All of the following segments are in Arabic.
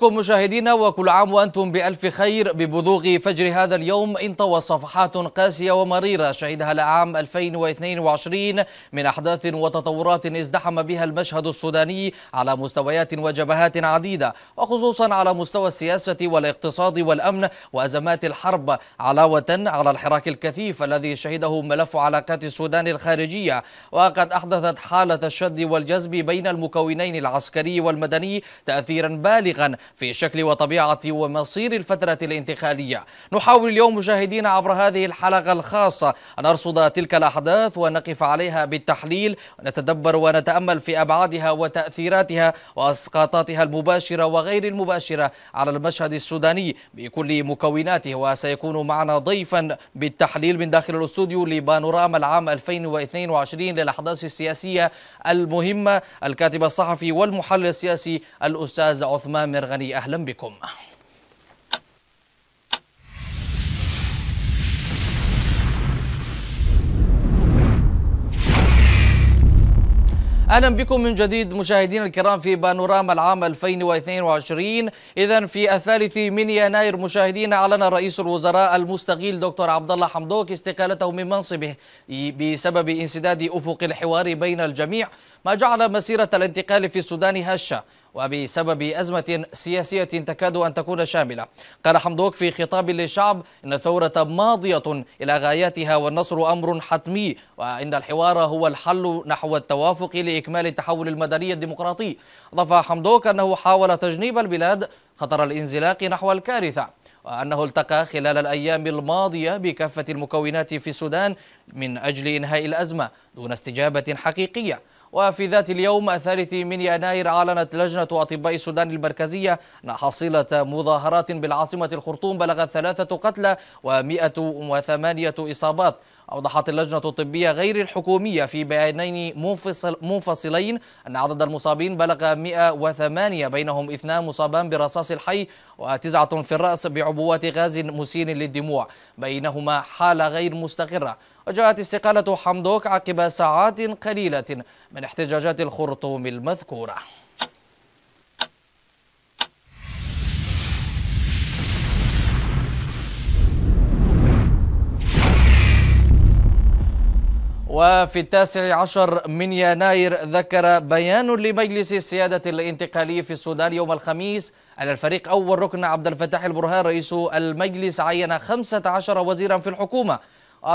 كم مشاهدينا وكل عام وأنتم بألف خير ببذوغ فجر هذا اليوم انطوى صفحات قاسية ومريرة شهدها العام 2022 من أحداث وتطورات ازدحم بها المشهد السوداني على مستويات وجبهات عديدة وخصوصا على مستوى السياسة والاقتصاد والأمن وأزمات الحرب علاوة على الحراك الكثيف الذي شهده ملف علاقات السودان الخارجية وقد أحدثت حالة الشد والجذب بين المكونين العسكري والمدني تأثيرا بالغا في شكل وطبيعة ومصير الفترة الانتقالية نحاول اليوم مشاهدينا عبر هذه الحلقة الخاصة أن أرصد تلك الأحداث ونقف عليها بالتحليل نتدبر ونتأمل في أبعادها وتأثيراتها وأسقاطاتها المباشرة وغير المباشرة على المشهد السوداني بكل مكوناته وسيكون معنا ضيفا بالتحليل من داخل الاستوديو لبانوراما العام 2022 للأحداث السياسية المهمة الكاتب الصحفي والمحلل السياسي الأستاذ عثمان مرغني الغني أهلا بكم اهلا بكم من جديد مشاهدينا الكرام في بانوراما العام 2022 اذا في الثالث من يناير مشاهدينا اعلن رئيس الوزراء المستقيل دكتور عبد الله حمدوك استقالته من منصبه بسبب انسداد افق الحوار بين الجميع ما جعل مسيره الانتقال في السودان هشه وبسبب أزمة سياسية تكاد أن تكون شاملة قال حمدوك في خطاب للشعب إن الثورة ماضية إلى غاياتها والنصر أمر حتمي وإن الحوار هو الحل نحو التوافق لإكمال التحول المدني الديمقراطي أضاف حمدوك أنه حاول تجنيب البلاد خطر الانزلاق نحو الكارثة وأنه التقى خلال الأيام الماضية بكافة المكونات في السودان من أجل إنهاء الأزمة دون استجابة حقيقية وفي ذات اليوم الثالث من يناير أعلنت لجنة أطباء السودان المركزية أن حصيلة مظاهرات بالعاصمة الخرطوم بلغت ثلاثة قتلى ومئة وثمانية إصابات أوضحت اللجنة الطبية غير الحكومية في بيانين منفصل منفصلين أن عدد المصابين بلغ 108 بينهم اثنان مصابان برصاص الحي وتسعة في الرأس بعبوات غاز مسين للدموع بينهما حالة غير مستقرة وجاءت استقالة حمدوك عقب ساعات قليلة من احتجاجات الخرطوم المذكورة وفي التاسع عشر من يناير ذكر بيان لمجلس السيادة الانتقالي في السودان يوم الخميس أن الفريق أول ركن عبد الفتاح البرهان رئيس المجلس عين 15 وزيرا في الحكومة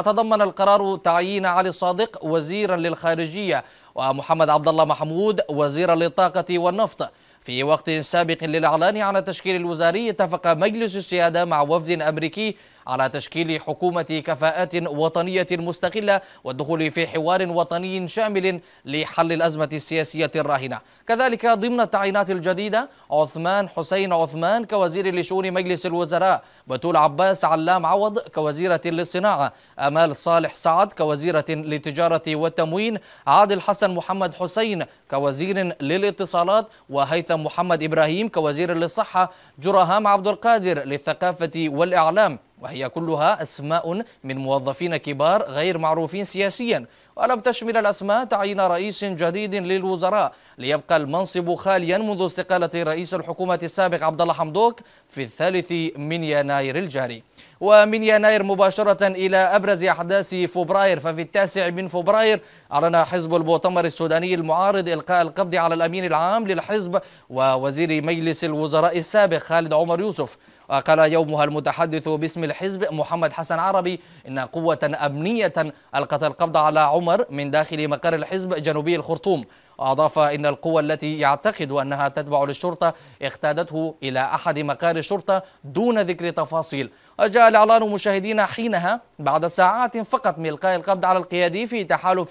تضمن القرار تعيين علي الصادق وزيرا للخارجية ومحمد عبد الله محمود وزيرا للطاقة والنفط في وقت سابق للإعلان عن التشكيل الوزاري اتفق مجلس السيادة مع وفد أمريكي على تشكيل حكومة كفاءات وطنية مستقلة والدخول في حوار وطني شامل لحل الأزمة السياسية الراهنة كذلك ضمن التعيينات الجديدة عثمان حسين عثمان كوزير لشؤون مجلس الوزراء بتول عباس علام عوض كوزيرة للصناعة أمال صالح سعد كوزيرة للتجارة والتموين عادل حسن محمد حسين كوزير للاتصالات وهيثم محمد إبراهيم كوزير للصحة جرهام عبد القادر للثقافة والإعلام وهي كلها أسماء من موظفين كبار غير معروفين سياسيا ولم تشمل الأسماء تعيين رئيس جديد للوزراء ليبقى المنصب خاليا منذ استقالة رئيس الحكومة السابق عبد الله حمدوك في الثالث من يناير الجاري ومن يناير مباشرة إلى أبرز أحداث فبراير ففي التاسع من فبراير أعلن حزب المؤتمر السوداني المعارض إلقاء القبض على الأمين العام للحزب ووزير مجلس الوزراء السابق خالد عمر يوسف وقال يومها المتحدث باسم الحزب محمد حسن عربي إن قوة أمنية ألقت القبض على عمر من داخل مقر الحزب جنوبي الخرطوم وأضاف أن القوة التي يعتقد أنها تتبع للشرطة اقتادته إلى أحد مقار الشرطة دون ذكر تفاصيل وجاء الإعلان مشاهدينا حينها بعد ساعات فقط من إلقاء القبض على القيادي في تحالف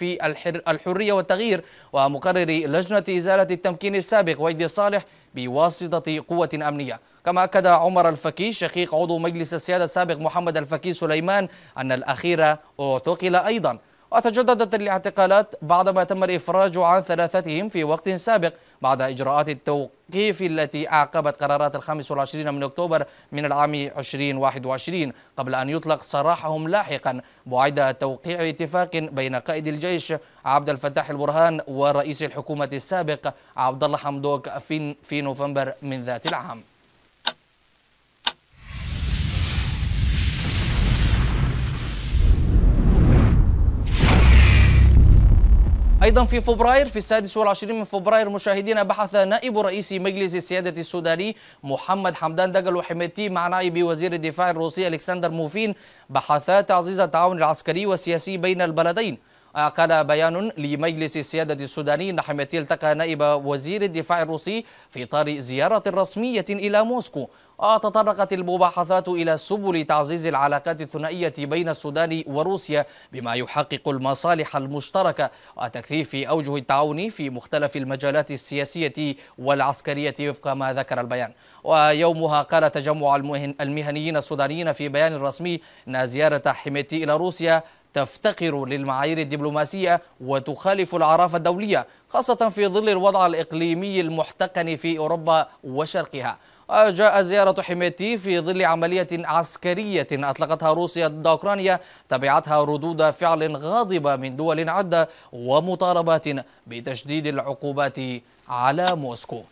الحرية والتغيير ومقرر لجنة إزالة التمكين السابق ويدي صالح بواسطة قوة أمنية كما أكد عمر الفكي شقيق عضو مجلس السيادة السابق محمد الفكي سليمان أن الأخير اعتقل أيضا وتجددت الاعتقالات بعدما تم الإفراج عن ثلاثتهم في وقت سابق بعد إجراءات التوقيف التي أعقبت قرارات الخامس والعشرين من أكتوبر من العام 2021 قبل أن يطلق سراحهم لاحقا بعد توقيع اتفاق بين قائد الجيش عبد الفتاح البرهان ورئيس الحكومة السابق عبد الله حمدوك في نوفمبر من ذات العام أيضا في فبراير في السادس والعشرين من فبراير مشاهدينا بحث نائب رئيس مجلس السيادة السوداني محمد حمدان دجلو حميتي مع نائب وزير الدفاع الروسي ألكسندر موفين بحثا تعزيز التعاون العسكري والسياسي بين البلدين أعقد بيان لمجلس السيادة السوداني نحمتي التقى نائب وزير الدفاع الروسي في إطار زيارة رسمية إلى موسكو وتطرقت المباحثات إلى سبل تعزيز العلاقات الثنائية بين السودان وروسيا بما يحقق المصالح المشتركة وتكثيف أوجه التعاون في مختلف المجالات السياسية والعسكرية وفق ما ذكر البيان ويومها قال تجمع المهنيين السودانيين في بيان رسمي أن زيارة حميتي إلى روسيا تفتقر للمعايير الدبلوماسية وتخالف العرافة الدولية خاصة في ظل الوضع الإقليمي المحتقن في أوروبا وشرقها جاء زيارة حميتي في ظل عملية عسكرية أطلقتها روسيا ضد أوكرانيا تبعتها ردود فعل غاضبة من دول عدة ومطالبات بتشديد العقوبات على موسكو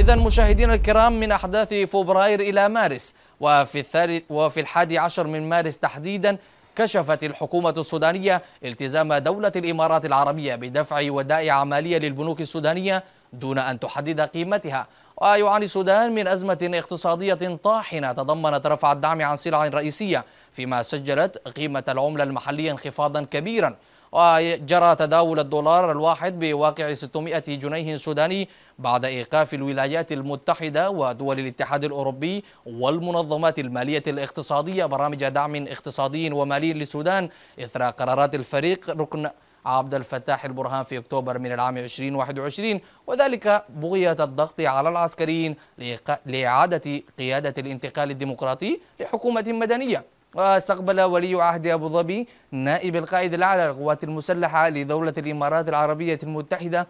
إذا مشاهدينا الكرام من أحداث فبراير إلى مارس وفي الثالث وفي الحادي عشر من مارس تحديدا كشفت الحكومة السودانية التزام دولة الإمارات العربية بدفع ودائع مالية للبنوك السودانية دون أن تحدد قيمتها ويعاني السودان من أزمة اقتصادية طاحنة تضمنت رفع الدعم عن سلع رئيسية فيما سجلت قيمة العملة المحلية انخفاضا كبيرا وجرى تداول الدولار الواحد بواقع 600 جنيه سوداني بعد إيقاف الولايات المتحدة ودول الاتحاد الأوروبي والمنظمات المالية الاقتصادية برامج دعم اقتصادي ومالي للسودان إثر قرارات الفريق ركن عبد الفتاح البرهان في أكتوبر من العام 2021 وذلك بغية الضغط على العسكريين لإعادة قيادة الانتقال الديمقراطي لحكومة مدنية واستقبل ولي عهد أبو ظبي نائب القائد الأعلى للقوات المسلحة لدولة الإمارات العربية المتحدة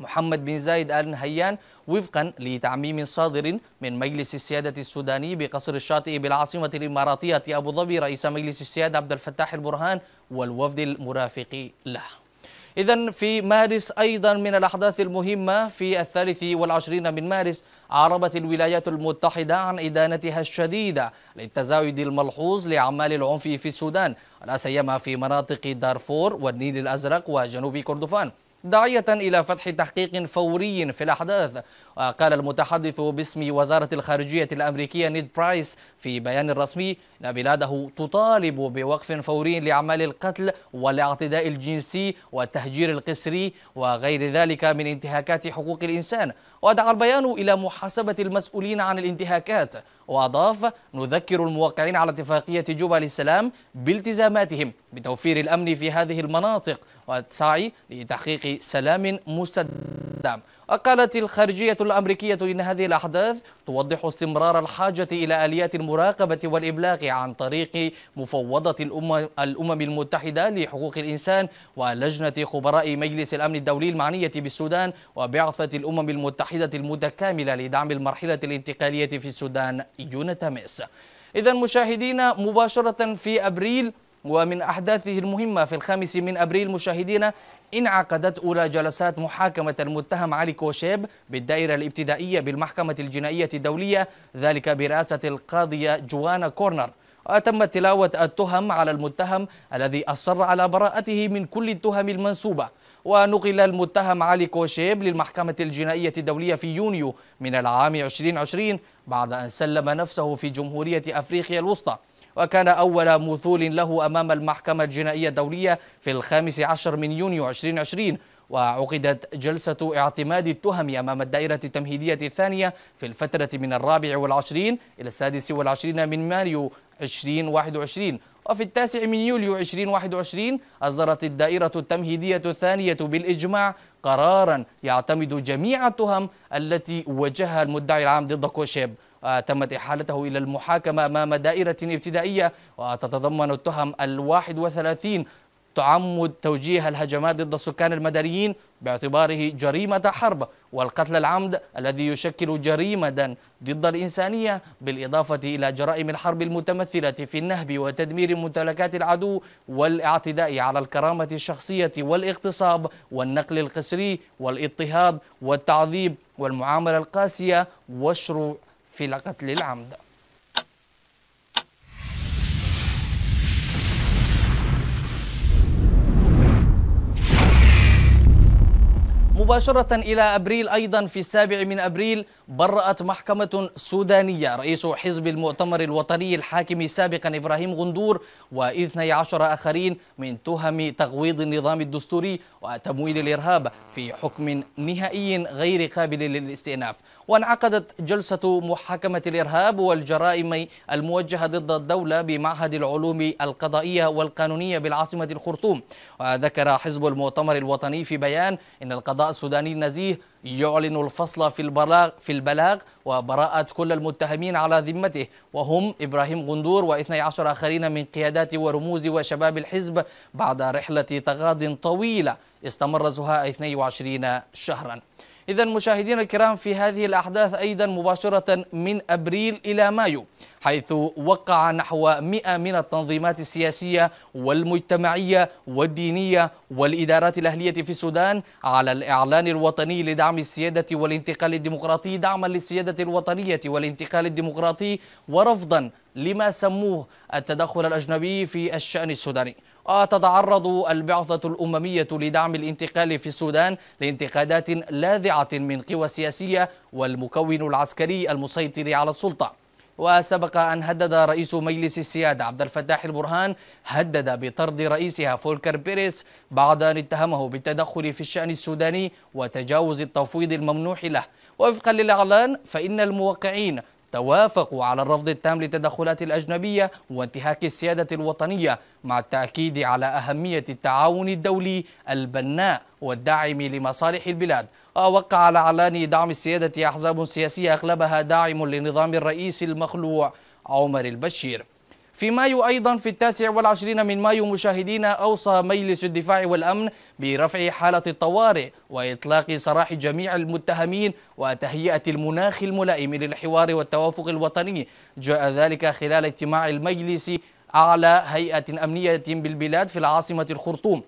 محمد بن زايد آل نهيان وفقا لتعميم صادر من مجلس السيادة السوداني بقصر الشاطئ بالعاصمة الإماراتية أبو ظبي رئيس مجلس السيادة عبد الفتاح البرهان والوفد المرافق له إذا في مارس أيضا من الأحداث المهمة في الثالث والعشرين من مارس عربت الولايات المتحدة عن إدانتها الشديدة للتزايد الملحوظ لأعمال العنف في السودان لا سيما في مناطق دارفور والنيل الأزرق وجنوب كردفان داعية إلى فتح تحقيق فوري في الأحداث قال المتحدث باسم وزارة الخارجية الأمريكية نيد برايس في بيان رسمي إن بلاده تطالب بوقف فوري لأعمال القتل والاعتداء الجنسي والتهجير القسري وغير ذلك من انتهاكات حقوق الإنسان ودعا البيان إلى محاسبة المسؤولين عن الانتهاكات وأضاف نذكر الموقعين على اتفاقية جوبا للسلام بالتزاماتهم بتوفير الأمن في هذه المناطق والسعي لتحقيق سلام مستدام وقالت الخارجية الأمريكية إن هذه الأحداث توضح استمرار الحاجة إلى آليات المراقبة والإبلاغ عن طريق مفوضة الأمم, الأمم المتحدة لحقوق الإنسان ولجنة خبراء مجلس الأمن الدولي المعنية بالسودان وبعثة الأمم المتحدة المتكاملة لدعم المرحلة الانتقالية في السودان يونتامس إذا مشاهدينا مباشرة في أبريل ومن أحداثه المهمة في الخامس من أبريل مشاهدينا انعقدت أولى جلسات محاكمة المتهم علي كوشيب بالدائرة الابتدائية بالمحكمة الجنائية الدولية ذلك برئاسة القاضية جوانا كورنر وتم تلاوة التهم على المتهم الذي أصر على براءته من كل التهم المنسوبة ونقل المتهم علي كوشيب للمحكمة الجنائية الدولية في يونيو من العام 2020 بعد أن سلم نفسه في جمهورية أفريقيا الوسطى وكان أول مثول له أمام المحكمة الجنائية الدولية في الخامس عشر من يونيو 2020 وعقدت جلسة اعتماد التهم أمام الدائرة التمهيدية الثانية في الفترة من الرابع والعشرين إلى السادس والعشرين من مايو 2021 وفي التاسع من يوليو 2021 أصدرت الدائرة التمهيدية الثانية بالإجماع قرارا يعتمد جميع التهم التي وجهها المدعي العام ضد كوشيب آه، تمت إحالته إلى المحاكمة أمام دائرة ابتدائية وتتضمن التهم الواحد وثلاثين تعمد توجيه الهجمات ضد السكان المدنيين باعتباره جريمة حرب والقتل العمد الذي يشكل جريمة ضد الإنسانية بالإضافة إلى جرائم الحرب المتمثلة في النهب وتدمير ممتلكات العدو والاعتداء على الكرامة الشخصية والاغتصاب والنقل القسري والاضطهاد والتعذيب والمعاملة القاسية والشروع في لقتل العمد مباشرة إلى أبريل أيضا في السابع من أبريل برأت محكمة سودانية رئيس حزب المؤتمر الوطني الحاكم سابقا إبراهيم غندور واثني عشر آخرين من تهم تغويض النظام الدستوري وتمويل الإرهاب في حكم نهائي غير قابل للاستئناف وانعقدت جلسة محاكمة الإرهاب والجرائم الموجهة ضد الدولة بمعهد العلوم القضائية والقانونية بالعاصمة الخرطوم وذكر حزب المؤتمر الوطني في بيان أن القضاء السوداني النزيه يعلن الفصل في البلاغ في البلاغ وبراءة كل المتهمين على ذمته وهم إبراهيم غندور واثني عشر آخرين من قيادات ورموز وشباب الحزب بعد رحلة تغاض طويلة استمر زهاء 22 شهرا إذا مشاهدينا الكرام في هذه الأحداث أيضا مباشرة من أبريل إلى مايو حيث وقع نحو 100 من التنظيمات السياسية والمجتمعية والدينية والإدارات الأهلية في السودان على الإعلان الوطني لدعم السيادة والانتقال الديمقراطي دعما للسيادة الوطنية والانتقال الديمقراطي ورفضا لما سموه التدخل الأجنبي في الشأن السوداني وتتعرض البعثة الأممية لدعم الانتقال في السودان لانتقادات لاذعة من قوى سياسية والمكون العسكري المسيطر على السلطة وسبق أن هدد رئيس مجلس السيادة عبد الفتاح البرهان هدد بطرد رئيسها فولكر بيريس بعد أن اتهمه بالتدخل في الشأن السوداني وتجاوز التفويض الممنوح له ووفقا للإعلان فإن الموقعين توافقوا على الرفض التام للتدخلات الأجنبية وانتهاك السيادة الوطنية مع التأكيد على أهمية التعاون الدولي البناء والداعم لمصالح البلاد ووقع على إعلان دعم السيادة أحزاب سياسية أغلبها داعم لنظام الرئيس المخلوع عمر البشير في مايو أيضا في التاسع والعشرين من مايو مشاهدين أوصى مجلس الدفاع والأمن برفع حالة الطوارئ وإطلاق سراح جميع المتهمين وتهيئة المناخ الملائم للحوار والتوافق الوطني جاء ذلك خلال اجتماع المجلس أعلى هيئة أمنية بالبلاد في العاصمة الخرطوم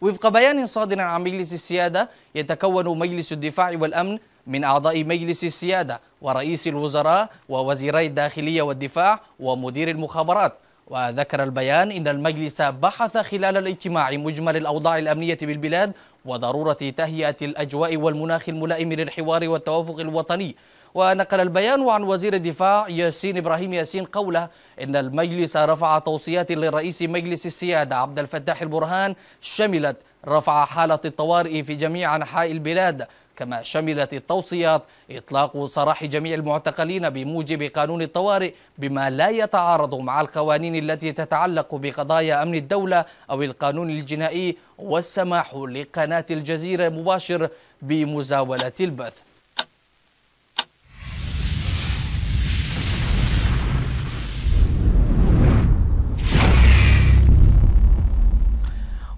وفق بيان صادر عن مجلس السيادة يتكون مجلس الدفاع والأمن من أعضاء مجلس السيادة ورئيس الوزراء ووزيري الداخلية والدفاع ومدير المخابرات وذكر البيان إن المجلس بحث خلال الاجتماع مجمل الأوضاع الأمنية بالبلاد وضرورة تهيئة الأجواء والمناخ الملائم للحوار والتوافق الوطني ونقل البيان عن وزير الدفاع ياسين إبراهيم ياسين قوله إن المجلس رفع توصيات لرئيس مجلس السيادة عبد الفتاح البرهان شملت رفع حالة الطوارئ في جميع أنحاء البلاد كما شملت التوصيات إطلاق سراح جميع المعتقلين بموجب قانون الطوارئ بما لا يتعارض مع القوانين التي تتعلق بقضايا أمن الدولة أو القانون الجنائي والسماح لقناة الجزيرة مباشر بمزاولة البث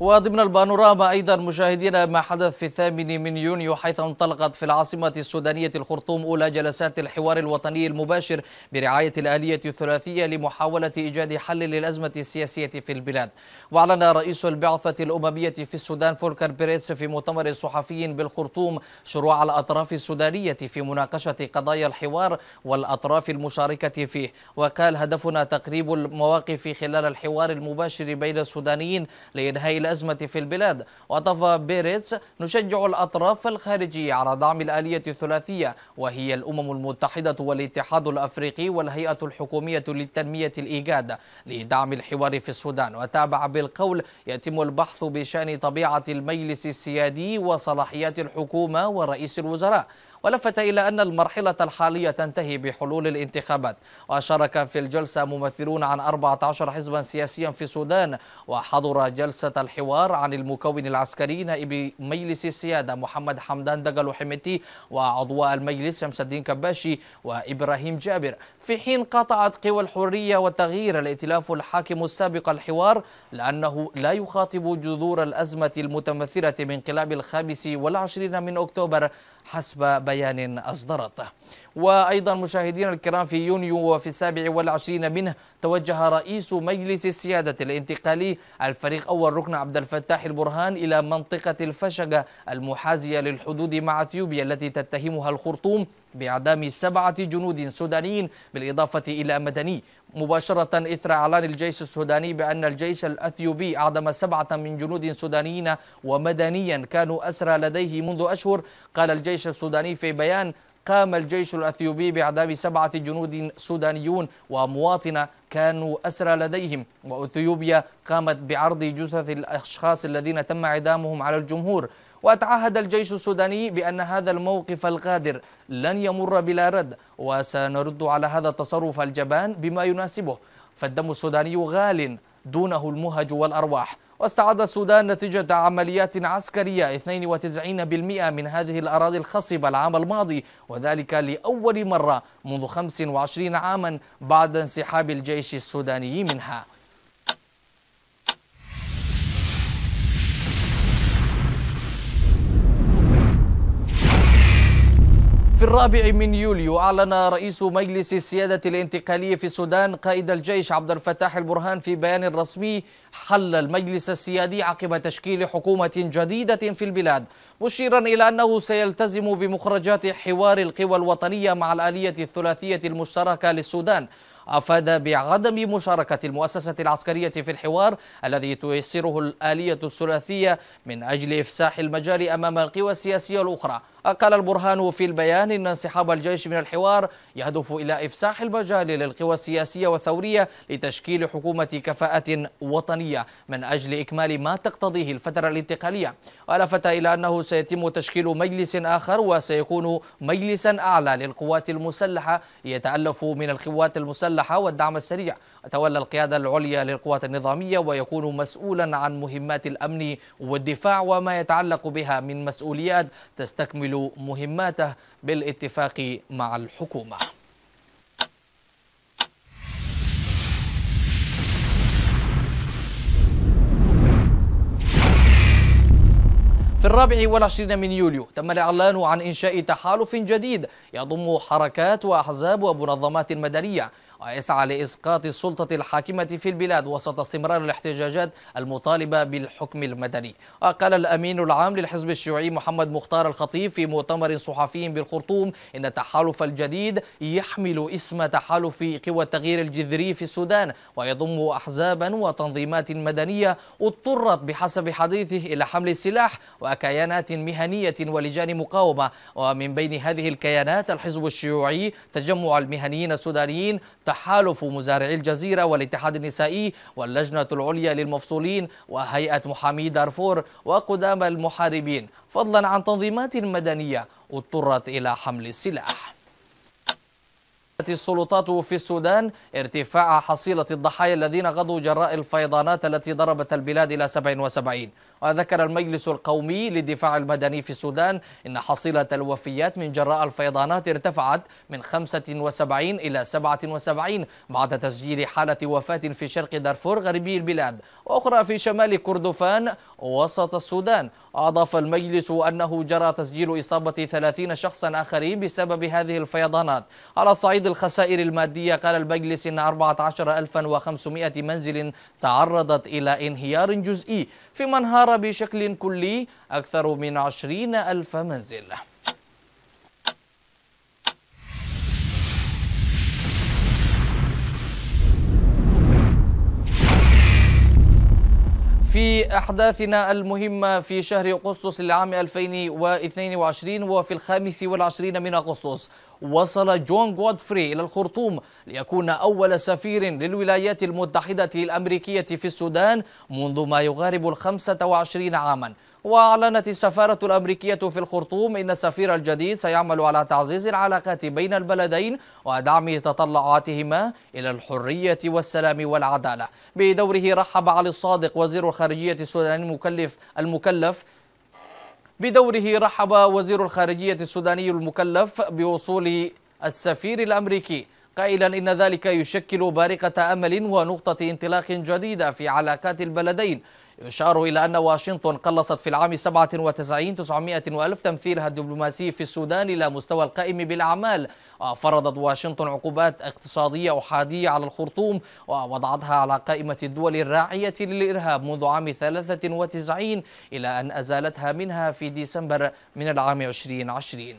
وضمن البانوراما أيضا مشاهدينا ما حدث في الثامن من يونيو حيث انطلقت في العاصمة السودانية الخرطوم أولى جلسات الحوار الوطني المباشر برعاية الآلية الثلاثية لمحاولة إيجاد حل للأزمة السياسية في البلاد وأعلن رئيس البعثة الأممية في السودان فولكر بريتس في مؤتمر صحفي بالخرطوم شروع الأطراف السودانية في مناقشة قضايا الحوار والأطراف المشاركة فيه وقال هدفنا تقريب المواقف خلال الحوار المباشر بين السودانيين لإنهاء الأزمة في البلاد وطف بيريتس نشجع الأطراف الخارجية على دعم الآلية الثلاثية وهي الأمم المتحدة والاتحاد الأفريقي والهيئة الحكومية للتنمية الإيجاد لدعم الحوار في السودان وتابع بالقول يتم البحث بشأن طبيعة المجلس السيادي وصلاحيات الحكومة ورئيس الوزراء ولفت إلى أن المرحلة الحالية تنتهي بحلول الانتخابات وشارك في الجلسة ممثلون عن 14 حزبا سياسيا في السودان وحضر جلسة الحوار عن المكون العسكري نائب مجلس السيادة محمد حمدان دقلو حمتي وعضواء المجلس شمس الدين كباشي وإبراهيم جابر في حين قطعت قوى الحرية والتغيير الائتلاف الحاكم السابق الحوار لأنه لا يخاطب جذور الأزمة المتمثلة بانقلاب الخامس والعشرين من أكتوبر حسب بيان أصدرته وأيضا مشاهدينا الكرام في يونيو وفي السابع والعشرين منه توجه رئيس مجلس السيادة الانتقالي الفريق أول ركن عبد الفتاح البرهان إلى منطقة الفشقة المحازية للحدود مع أثيوبيا التي تتهمها الخرطوم بإعدام سبعة جنود سودانيين بالإضافة إلى مدني مباشرة إثر إعلان الجيش السوداني بأن الجيش الأثيوبي أعدم سبعة من جنود سودانيين ومدنيا كانوا أسرى لديه منذ أشهر قال الجيش السوداني في بيان قام الجيش الأثيوبي بإعدام سبعة جنود سودانيون ومواطنة كانوا أسرى لديهم وأثيوبيا قامت بعرض جثث الأشخاص الذين تم إعدامهم على الجمهور وتعهد الجيش السوداني بأن هذا الموقف الغادر لن يمر بلا رد وسنرد على هذا التصرف الجبان بما يناسبه فالدم السوداني غال دونه المهج والأرواح واستعاد السودان نتيجة عمليات عسكرية 92% من هذه الأراضي الخصبة العام الماضي وذلك لأول مرة منذ 25 عاما بعد انسحاب الجيش السوداني منها في الرابع من يوليو أعلن رئيس مجلس السيادة الانتقالية في السودان قائد الجيش عبد الفتاح البرهان في بيان رسمي حل المجلس السيادي عقب تشكيل حكومة جديدة في البلاد مشيرا إلى أنه سيلتزم بمخرجات حوار القوى الوطنية مع الآلية الثلاثية المشتركة للسودان أفاد بعدم مشاركة المؤسسة العسكرية في الحوار الذي تيسره الآلية الثلاثية من أجل إفساح المجال أمام القوى السياسية الأخرى قال البرهان في البيان إن انسحاب الجيش من الحوار يهدف إلى إفساح المجال للقوى السياسية والثورية لتشكيل حكومة كفاءة وطنية من أجل إكمال ما تقتضيه الفترة الانتقالية ولفت إلى أنه سيتم تشكيل مجلس آخر وسيكون مجلسا أعلى للقوات المسلحة يتألف من القوات المسلحة والدعم السريع تولى القيادة العليا للقوات النظامية ويكون مسؤولا عن مهمات الأمن والدفاع وما يتعلق بها من مسؤوليات تستكمل مهماته بالاتفاق مع الحكومة في الرابع والعشرين من يوليو تم الإعلان عن إنشاء تحالف جديد يضم حركات وأحزاب ومنظمات مدنية ويسعى لإسقاط السلطة الحاكمة في البلاد وسط استمرار الاحتجاجات المطالبة بالحكم المدني وقال الأمين العام للحزب الشيوعي محمد مختار الخطيب في مؤتمر صحفي بالخرطوم إن التحالف الجديد يحمل اسم تحالف قوى التغيير الجذري في السودان ويضم أحزابا وتنظيمات مدنية اضطرت بحسب حديثه إلى حمل السلاح وكيانات مهنية ولجان مقاومة ومن بين هذه الكيانات الحزب الشيوعي تجمع المهنيين السودانيين تحالف مزارعي الجزيرة والاتحاد النسائي واللجنة العليا للمفصولين وهيئة محامي دارفور وقدام المحاربين فضلا عن تنظيمات مدنية اضطرت إلى حمل السلاح السلطات في السودان ارتفاع حصيلة الضحايا الذين غضوا جراء الفيضانات التي ضربت البلاد إلى 77 وذكر المجلس القومي للدفاع المدني في السودان أن حصيلة الوفيات من جراء الفيضانات ارتفعت من 75 إلى 77 بعد تسجيل حالة وفاة في شرق دارفور غربي البلاد وأخرى في شمال كردفان وسط السودان أضاف المجلس أنه جرى تسجيل إصابة 30 شخصا آخرين بسبب هذه الفيضانات على صعيد الخسائر المادية قال المجلس أن 14500 منزل تعرضت إلى انهيار جزئي في منهار دمر بشكل كلي أكثر من عشرين ألف منزل في أحداثنا المهمة في شهر أغسطس العام 2022 وفي الخامس والعشرين من أغسطس وصل جون غودفري إلى الخرطوم ليكون أول سفير للولايات المتحدة الأمريكية في السودان منذ ما يغارب الخمسة وعشرين عاماً وأعلنت السفارة الأمريكية في الخرطوم إن السفير الجديد سيعمل على تعزيز العلاقات بين البلدين ودعم تطلعاتهما إلى الحرية والسلام والعدالة بدوره رحب علي الصادق وزير الخارجية السوداني المكلف المكلف بدوره رحب وزير الخارجية السوداني المكلف بوصول السفير الأمريكي قائلا إن ذلك يشكل بارقة أمل ونقطة انطلاق جديدة في علاقات البلدين يشار إلى أن واشنطن قلصت في العام 97 900 ألف تمثيلها الدبلوماسي في السودان إلى مستوى القائم بالأعمال فرضت واشنطن عقوبات اقتصادية أحادية على الخرطوم ووضعتها على قائمة الدول الراعية للإرهاب منذ عام 93 إلى أن أزالتها منها في ديسمبر من العام 2020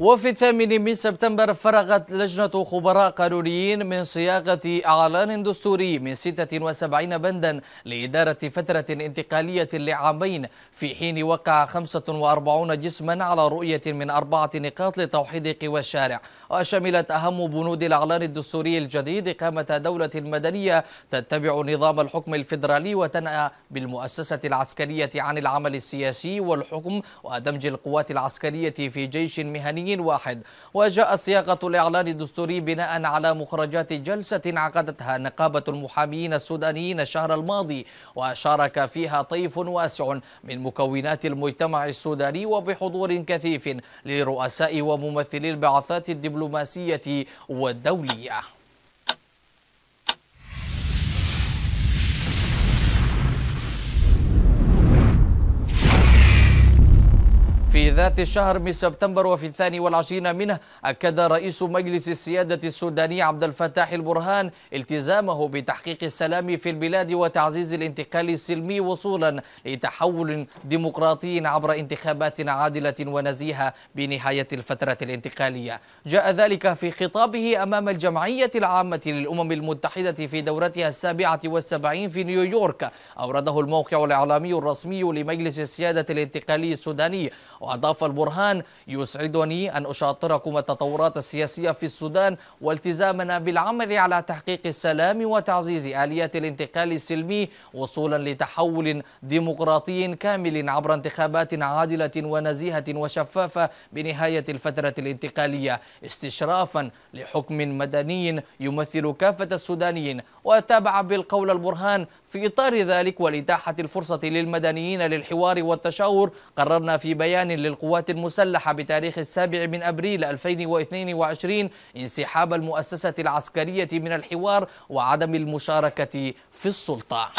وفي الثامن من سبتمبر فرغت لجنة خبراء قانونيين من صياغة إعلان دستوري من 76 بندا لإدارة فترة انتقالية لعامين في حين وقع 45 جسما على رؤية من أربعة نقاط لتوحيد قوى الشارع وشملت أهم بنود الإعلان الدستوري الجديد إقامة دولة مدنية تتبع نظام الحكم الفيدرالي وتنأى بالمؤسسة العسكرية عن العمل السياسي والحكم ودمج القوات العسكرية في جيش مهني واحد وجاء صياغة الإعلان الدستوري بناء على مخرجات جلسة عقدتها نقابة المحامين السودانيين الشهر الماضي وشارك فيها طيف واسع من مكونات المجتمع السوداني وبحضور كثيف لرؤساء وممثلي البعثات الدبلوماسية والدولية في ذات الشهر من سبتمبر وفي الثاني والعشرين منه أكد رئيس مجلس السيادة السوداني عبد الفتاح البرهان التزامه بتحقيق السلام في البلاد وتعزيز الانتقال السلمي وصولا لتحول ديمقراطي عبر انتخابات عادلة ونزيهة بنهاية الفترة الانتقالية جاء ذلك في خطابه أمام الجمعية العامة للأمم المتحدة في دورتها السابعة والسبعين في نيويورك أورده الموقع الإعلامي الرسمي لمجلس السيادة الانتقالي السوداني وأضاف البرهان يسعدني أن أشاطركم التطورات السياسية في السودان والتزامنا بالعمل على تحقيق السلام وتعزيز آليات الانتقال السلمي وصولا لتحول ديمقراطي كامل عبر انتخابات عادلة ونزيهة وشفافة بنهاية الفترة الانتقالية استشرافا لحكم مدني يمثل كافة السودانيين وتابع بالقول البرهان في إطار ذلك ولإتاحة الفرصة للمدنيين للحوار والتشاور قررنا في بيان للقوات المسلحة بتاريخ السابع من أبريل 2022 انسحاب المؤسسة العسكرية من الحوار وعدم المشاركة في السلطة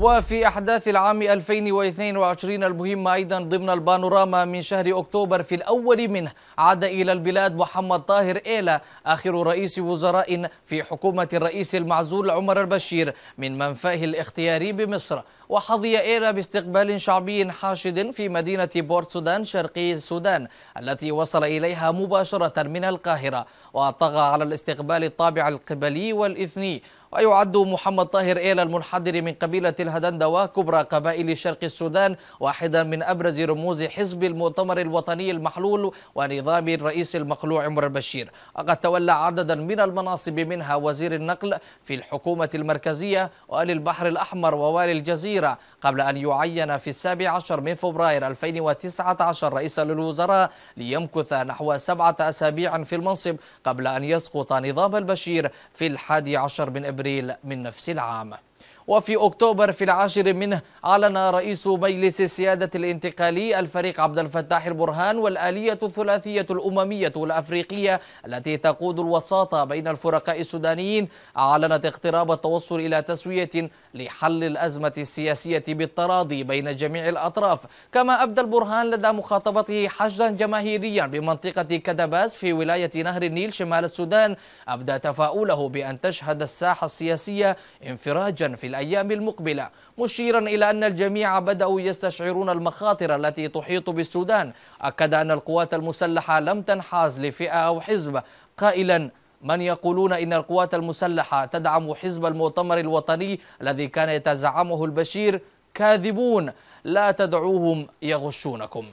وفي أحداث العام 2022 المهمة أيضا ضمن البانوراما من شهر أكتوبر في الأول منه عاد إلى البلاد محمد طاهر إيلا آخر رئيس وزراء في حكومة الرئيس المعزول عمر البشير من منفاه الاختياري بمصر وحظي إيلا باستقبال شعبي حاشد في مدينة بورت سودان شرقي السودان التي وصل إليها مباشرة من القاهرة وطغى على الاستقبال الطابع القبلي والإثني ويعد محمد طاهر إيل المنحدر من قبيلة الهدندوة كبرى قبائل شرق السودان واحدا من أبرز رموز حزب المؤتمر الوطني المحلول ونظام الرئيس المخلوع عمر البشير وقد تولى عددا من المناصب منها وزير النقل في الحكومة المركزية والي البحر الأحمر ووالي الجزيرة قبل أن يعين في السابع عشر من فبراير 2019 رئيسا للوزراء ليمكث نحو سبعة أسابيع في المنصب قبل أن يسقط نظام البشير في الحادي عشر من إبريل أبريل من نفس العام وفي أكتوبر في العاشر منه أعلن رئيس مجلس السيادة الانتقالي الفريق عبد الفتاح البرهان والآلية الثلاثية الأممية الأفريقية التي تقود الوساطة بين الفرقاء السودانيين أعلنت اقتراب التوصل إلى تسوية لحل الأزمة السياسية بالتراضي بين جميع الأطراف كما أبدى البرهان لدى مخاطبته حشدا جماهيريا بمنطقة كدباس في ولاية نهر النيل شمال السودان أبدى تفاؤله بأن تشهد الساحة السياسية انفراجا في الأيام المقبلة مشيرا إلى أن الجميع بدأوا يستشعرون المخاطر التي تحيط بالسودان أكد أن القوات المسلحة لم تنحاز لفئة أو حزب قائلا من يقولون إن القوات المسلحة تدعم حزب المؤتمر الوطني الذي كان يتزعمه البشير كاذبون لا تدعوهم يغشونكم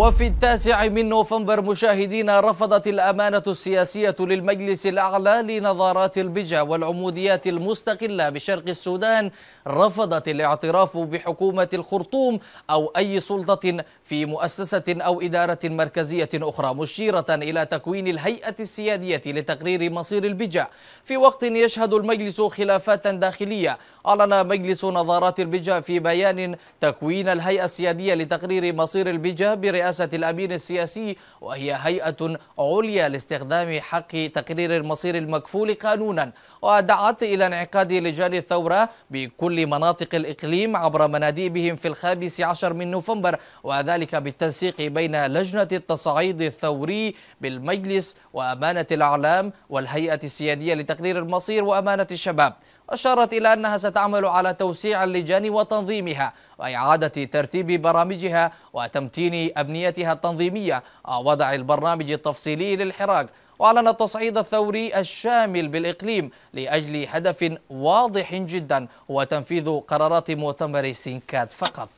وفي التاسع من نوفمبر مشاهدينا رفضت الأمانة السياسية للمجلس الأعلى لنظارات البجا والعموديات المستقلة بشرق السودان رفضت الاعتراف بحكومة الخرطوم أو أي سلطة في مؤسسة أو إدارة مركزية أخرى مشيرة إلى تكوين الهيئة السيادية لتقرير مصير البجا في وقت يشهد المجلس خلافات داخلية أعلن مجلس نظارات البجا في بيان تكوين الهيئة السيادية لتقرير مصير البجا برئاسة برئاسة الأمين السياسي وهي هيئة عليا لاستخدام حق تقرير المصير المكفول قانونا ودعت إلى انعقاد لجان الثورة بكل مناطق الإقليم عبر مناديبهم في الخامس عشر من نوفمبر وذلك بالتنسيق بين لجنة التصعيد الثوري بالمجلس وأمانة الأعلام والهيئة السيادية لتقرير المصير وأمانة الشباب أشارت إلى أنها ستعمل على توسيع اللجان وتنظيمها وإعادة ترتيب برامجها وتمتين أبنيتها التنظيمية ووضع البرنامج التفصيلي للحراك وأعلن التصعيد الثوري الشامل بالإقليم لأجل هدف واضح جدا هو تنفيذ قرارات مؤتمر سينكاد فقط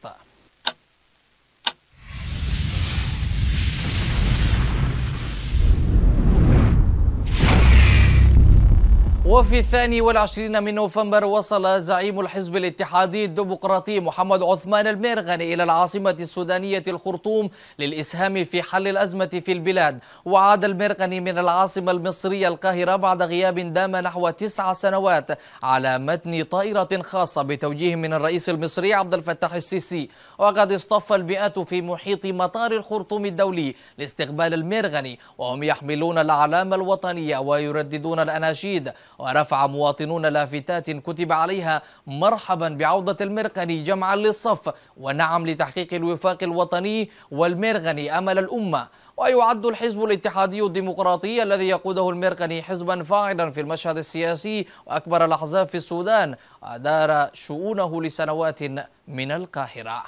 وفي الثاني والعشرين من نوفمبر وصل زعيم الحزب الاتحادي الديمقراطي محمد عثمان الميرغني إلى العاصمة السودانية الخرطوم للإسهام في حل الأزمة في البلاد وعاد الميرغني من العاصمة المصرية القاهرة بعد غياب دام نحو تسع سنوات على متن طائرة خاصة بتوجيه من الرئيس المصري عبد الفتاح السيسي وقد اصطف البيئات في محيط مطار الخرطوم الدولي لاستقبال الميرغني وهم يحملون الأعلام الوطنية ويرددون الأناشيد ورفع مواطنون لافتات كتب عليها مرحبا بعودة المرغني جمعا للصف ونعم لتحقيق الوفاق الوطني والمرغني أمل الأمة ويعد الحزب الاتحادي الديمقراطي الذي يقوده المرغني حزبا فاعلا في المشهد السياسي وأكبر الأحزاب في السودان أدار شؤونه لسنوات من القاهرة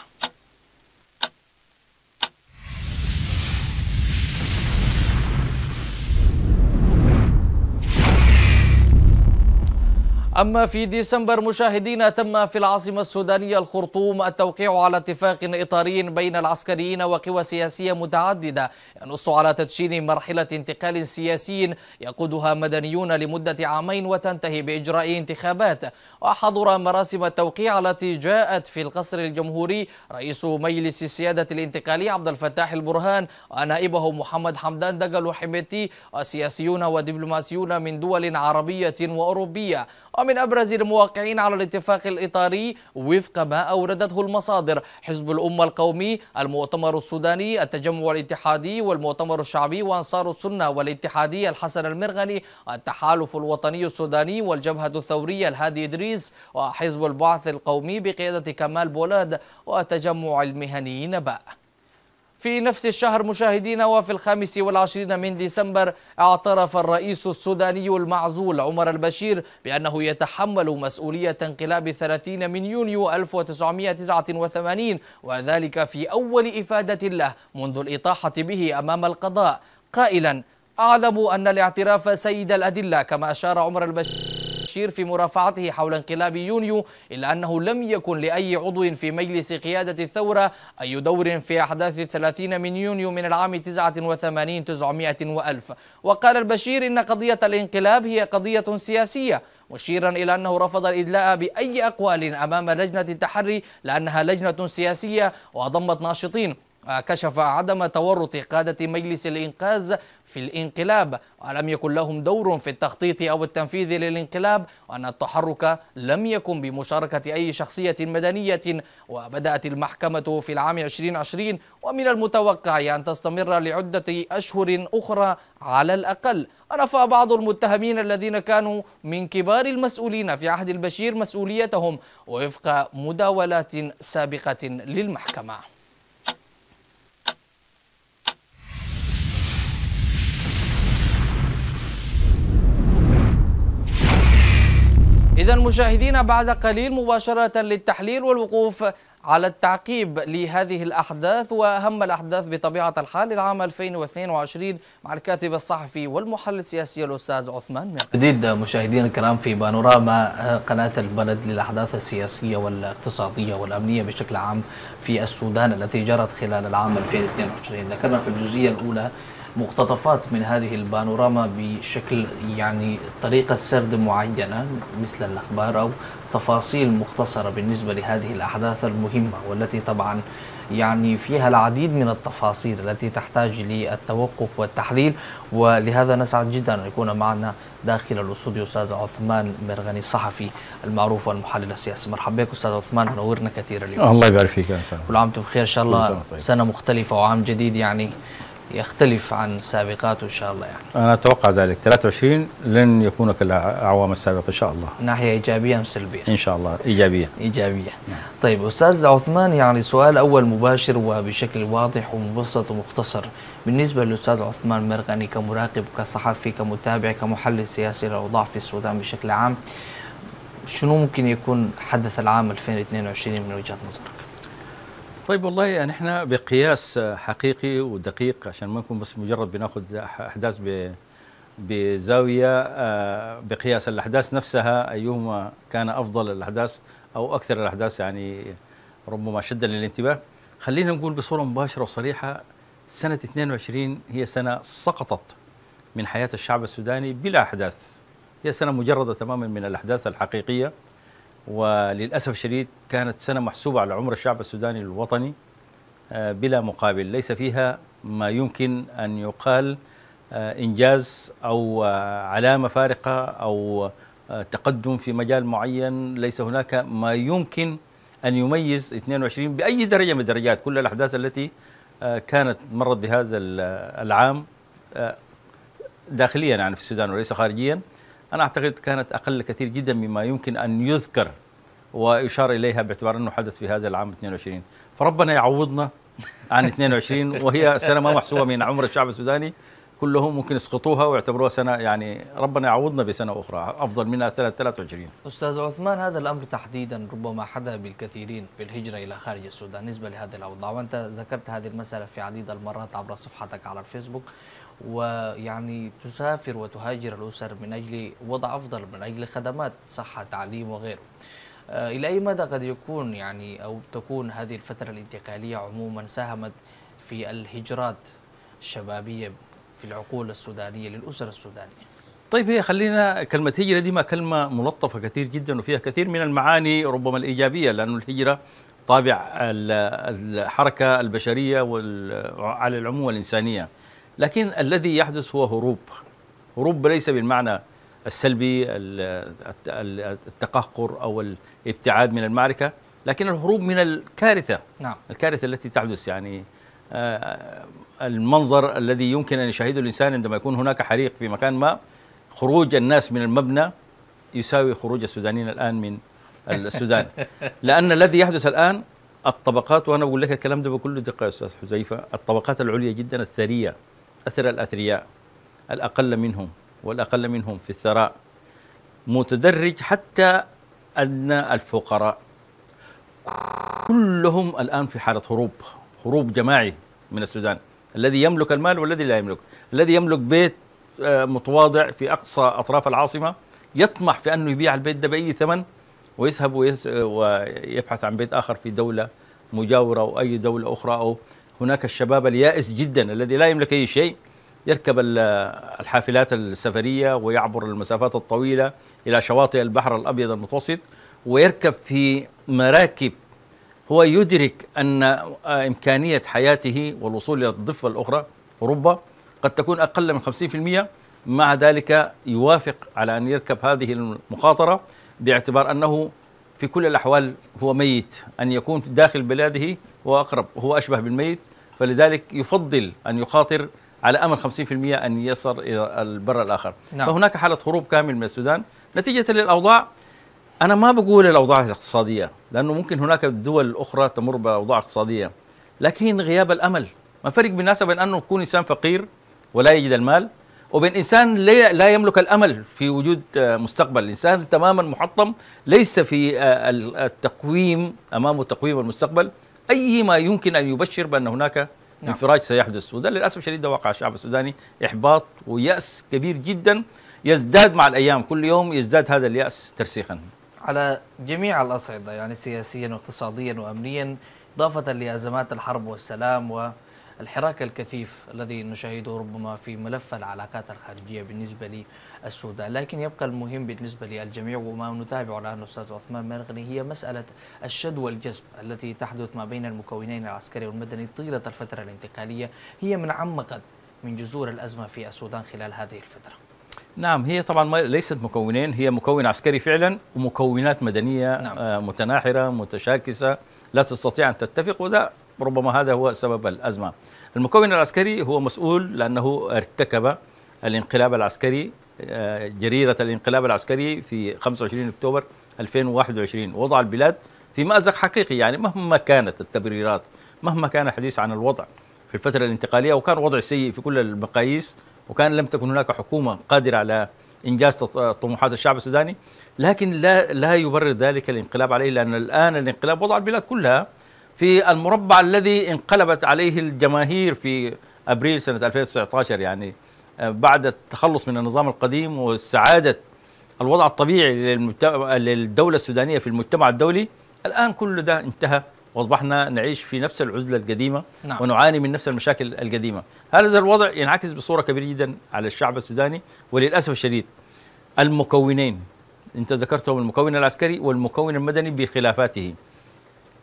أما في ديسمبر مشاهدينا تم في العاصمة السودانية الخرطوم التوقيع على اتفاق إطاري بين العسكريين وقوى سياسية متعددة ينص على تدشين مرحلة انتقال سياسي يقودها مدنيون لمدة عامين وتنتهي بإجراء انتخابات وحضر مراسم التوقيع التي جاءت في القصر الجمهوري رئيس مجلس السيادة الانتقالي عبد الفتاح البرهان ونائبه محمد حمدان دقل حميتي وسياسيون ودبلوماسيون من دول عربية وأوروبية ومن أبرز الموقعين على الاتفاق الإطاري وفق ما أوردته المصادر حزب الأمة القومي المؤتمر السوداني التجمع الاتحادي والمؤتمر الشعبي وأنصار السنة والاتحادية الحسن المرغني التحالف الوطني السوداني والجبهة الثورية الهادي إدريس وحزب البعث القومي بقيادة كمال بولاد وتجمع المهنيين باء في نفس الشهر مشاهدينا وفي الخامس والعشرين من ديسمبر اعترف الرئيس السوداني المعزول عمر البشير بأنه يتحمل مسؤولية انقلاب 30 من يونيو 1989 وذلك في أول إفادة له منذ الإطاحة به أمام القضاء قائلا أعلم أن الاعتراف سيد الأدلة كما أشار عمر البشير بشير في مرافعته حول انقلاب يونيو إلا أنه لم يكن لأي عضو في مجلس قيادة الثورة أي دور في أحداث الثلاثين من يونيو من العام 89 900 وألف وقال البشير إن قضية الانقلاب هي قضية سياسية مشيرا إلى أنه رفض الإدلاء بأي أقوال أمام لجنة التحري لأنها لجنة سياسية وأضمت ناشطين كشف عدم تورط قادة مجلس الإنقاذ في الانقلاب ولم يكن لهم دور في التخطيط أو التنفيذ للانقلاب وأن التحرك لم يكن بمشاركة أي شخصية مدنية وبدأت المحكمة في العام 2020 ومن المتوقع أن تستمر لعدة أشهر أخرى على الأقل أنف بعض المتهمين الذين كانوا من كبار المسؤولين في عهد البشير مسؤوليتهم وفق مداولات سابقة للمحكمة إذا مشاهدينا بعد قليل مباشرة للتحليل والوقوف على التعقيب لهذه الأحداث وأهم الأحداث بطبيعة الحال العام 2022 مع الكاتب الصحفي والمحلل السياسي الأستاذ عثمان ميقل جديد مشاهدينا الكرام في بانوراما آه، قناة البلد للأحداث السياسية والاقتصادية والأمنية بشكل عام في السودان التي جرت خلال العام 2022 ذكرنا في الجزئية الأولى مقتطفات من هذه البانوراما بشكل يعني طريقة سرد معينة مثل الأخبار أو تفاصيل مختصرة بالنسبة لهذه الأحداث المهمة والتي طبعا يعني فيها العديد من التفاصيل التي تحتاج للتوقف والتحليل ولهذا نسعد جدا أن يكون معنا داخل الاستوديو استاذ عثمان مرغني الصحفي المعروف والمحلل السياسي مرحبا بك استاذ عثمان منورنا كثير اليوم الله يبارك فيك كل عام وانتم بخير ان شاء الله سنه مختلفه وعام جديد يعني يختلف عن سابقاته إن شاء الله يعني أنا أتوقع ذلك 23 لن يكون كالأعوام السابقة إن شاء الله ناحية إيجابية أم سلبية؟ إن شاء الله إيجابية إيجابية نعم. طيب أستاذ عثمان يعني سؤال أول مباشر وبشكل واضح ومبسط ومختصر بالنسبة للأستاذ عثمان مرغني كمراقب كصحفي كمتابع كمحلل سياسي للأوضاع في السودان بشكل عام شنو ممكن يكون حدث العام 2022 من وجهة نظرك؟ طيب والله يعني احنا بقياس حقيقي ودقيق عشان ما نكون بس مجرد بناخذ احداث بزاويه آه، بقياس الاحداث نفسها ايهما كان افضل الاحداث او اكثر الاحداث يعني ربما شدا للانتباه خلينا نقول بصوره مباشره وصريحه سنه 22 هي سنه سقطت من حياه الشعب السوداني بلا احداث هي سنه مجرده تماما من الاحداث الحقيقيه وللأسف الشديد كانت سنة محسوبة على عمر الشعب السوداني الوطني آه، بلا مقابل ليس فيها ما يمكن أن يقال آه، إنجاز أو آه، علامة فارقة أو تقدم في مجال معين ليس هناك ما يمكن أن يميز 22 بأي درجة من الدرجات كل الأحداث التي كانت مرت بهذا العام داخليا يعني في السودان وليس خارجيا أنا أعتقد كانت أقل كثير جدا مما يمكن أن يذكر ويشار إليها باعتبار أنه حدث في هذا العام 22 فربنا يعوضنا عن 22 وهي سنة ما محسوبة من عمر الشعب السوداني كلهم ممكن يسقطوها ويعتبروها سنة يعني ربنا يعوضنا بسنة أخرى أفضل منها 23 أستاذ عثمان هذا الأمر تحديدا ربما حدا بالكثيرين في الهجرة إلى خارج السودان بالنسبة لهذه الأوضاع وأنت ذكرت هذه المسألة في عديد المرات عبر صفحتك على الفيسبوك ويعني تسافر وتهاجر الأسر من أجل وضع أفضل من أجل خدمات صحة تعليم وغيره آه، إلى أي مدى قد يكون يعني أو تكون هذه الفترة الانتقالية عموما ساهمت في الهجرات الشبابية في العقول السودانية للأسر السودانية طيب هي خلينا كلمة هجرة دي ما كلمة ملطفة كثير جدا وفيها كثير من المعاني ربما الإيجابية لأن الهجرة طابع الحركة البشرية وعلى العموم الإنسانية لكن الذي يحدث هو هروب هروب ليس بالمعنى السلبي التقهقر أو الابتعاد من المعركة لكن الهروب من الكارثة نعم. الكارثة التي تحدث يعني آه، المنظر الذي يمكن أن يشاهده الإنسان عندما يكون هناك حريق في مكان ما خروج الناس من المبنى يساوي خروج السودانيين الآن من السودان لأن الذي يحدث الآن الطبقات وأنا اقول لك الكلام ده بكل دقة يا أستاذ حذيفة الطبقات العليا جدا الثرية أثر الأثرياء الأقل منهم والأقل منهم في الثراء متدرج حتى أدنى الفقراء كلهم الآن في حالة هروب هروب جماعي من السودان الذي يملك المال والذي لا يملك الذي يملك بيت آه، متواضع في أقصى أطراف العاصمة يطمح في أنه يبيع البيت ده بأي ثمن ويذهب ويبحث عن بيت آخر في دولة مجاورة أو أي دولة أخرى أو هناك الشباب اليائس جدا الذي لا يملك أي شيء يركب الحافلات السفرية ويعبر المسافات الطويلة إلى شواطئ البحر الأبيض المتوسط ويركب في مراكب هو يدرك أن آه، إمكانية حياته والوصول إلى الضفة الأخرى أوروبا قد تكون أقل من 50% مع ذلك يوافق على أن يركب هذه المخاطرة باعتبار أنه في كل الأحوال هو ميت أن يكون داخل بلاده وأقرب هو أشبه بالميت فلذلك يفضل أن يخاطر على أمل 50% أن يصل إلى البر الآخر نعم. فهناك حالة هروب كامل من السودان نتيجة للأوضاع أنا ما بقول الأوضاع الاقتصادية لأنه ممكن هناك دول أخرى تمر بأوضاع اقتصادية لكن غياب الأمل ما فرق بالنسبة بين أنه يكون إنسان فقير ولا يجد المال وبين انسان لا يملك الامل في وجود مستقبل، الانسان تماما محطم ليس في آه، التقويم امامه تقويم المستقبل، أي ما يمكن أن يبشر بأن هناك نعم. انفراج سيحدث وده للأسف الشديد ده واقع الشعب السوداني إحباط ويأس كبير جدا يزداد مع الأيام كل يوم يزداد هذا اليأس ترسيخا على جميع الأصعدة يعني سياسيا واقتصاديا وأمنيا إضافة لأزمات الحرب والسلام و الحراك الكثيف الذي نشاهده ربما في ملف العلاقات الخارجية بالنسبة للسودان لكن يبقى المهم بالنسبة للجميع وما نتابع الآن أستاذ عثمان مرغني هي مسألة الشد والجذب التي تحدث ما بين المكونين العسكري والمدني طيلة الفترة الانتقالية هي من عمقت من جذور الأزمة في السودان خلال هذه الفترة نعم هي طبعا ليست مكونين هي مكون عسكري فعلا ومكونات مدنية نعم. آه، متناحرة متشاكسة لا تستطيع أن تتفق وده ربما هذا هو سبب الأزمة المكون العسكري هو مسؤول لأنه ارتكب الانقلاب العسكري آه، جريرة الانقلاب العسكري في 25 أكتوبر 2021 وضع البلاد في مأزق حقيقي يعني مهما كانت التبريرات مهما كان الحديث عن الوضع في الفترة الانتقالية وكان وضع سيء في كل المقاييس وكان لم تكن هناك حكومة قادرة على إنجاز طموحات الشعب السوداني لكن لا لا يبرر ذلك الانقلاب عليه لأن الآن الانقلاب وضع البلاد كلها في المربع الذي انقلبت عليه الجماهير في ابريل سنه 2019 يعني آه، بعد التخلص من النظام القديم واستعاده الوضع الطبيعي للدوله السودانيه في المجتمع الدولي الان كل ده انتهى واصبحنا نعيش في نفس العزله القديمه نعم. ونعاني من نفس المشاكل القديمه هذا الوضع ينعكس بصوره كبيره جدا على الشعب السوداني وللاسف الشديد المكونين انت ذكرتهم المكون العسكري والمكون المدني بخلافاته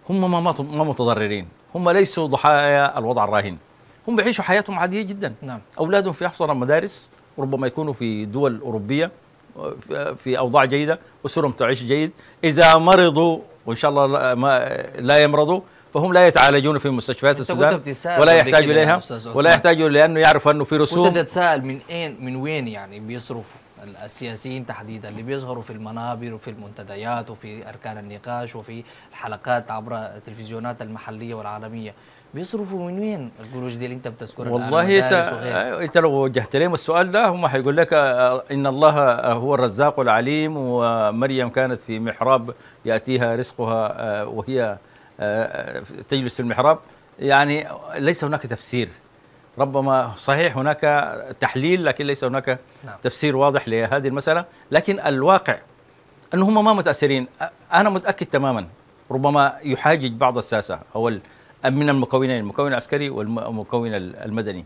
هم ما ما متضررين هم ليسوا ضحايا الوضع الراهن هم بيعيشوا حياتهم عاديه جدا نعم. اولادهم في أحسن المدارس وربما يكونوا في دول اوروبيه في اوضاع جيده اسرهم تعيش جيد اذا مرضوا وان شاء الله لا يمرضوا فهم لا يتعالجون في مستشفيات السودان ولا يحتاج اليها ولا يحتاجوا لانه يعرف انه في رسوم كنت تتساءل من اين من وين يعني بيصرفوا السياسيين تحديدا اللي بيظهروا في المنابر وفي المنتديات وفي أركان النقاش وفي الحلقات عبر التلفزيونات المحلية والعالمية بيصرفوا من وين القروش دي اللي انت بتذكرها والله انت, أيوة، انت لو وجهت لهم السؤال ده هم حيقول لك آه، ان الله هو الرزاق العليم ومريم كانت في محراب ياتيها رزقها آه، وهي آه، تجلس في المحراب يعني ليس هناك تفسير ربما صحيح هناك تحليل لكن ليس هناك نعم. تفسير واضح لهذه المسألة لكن الواقع أن هم ما متأثرين أنا متأكد تماما ربما يحاجج بعض الساسة أو من المكونين المكون العسكري والمكون المدني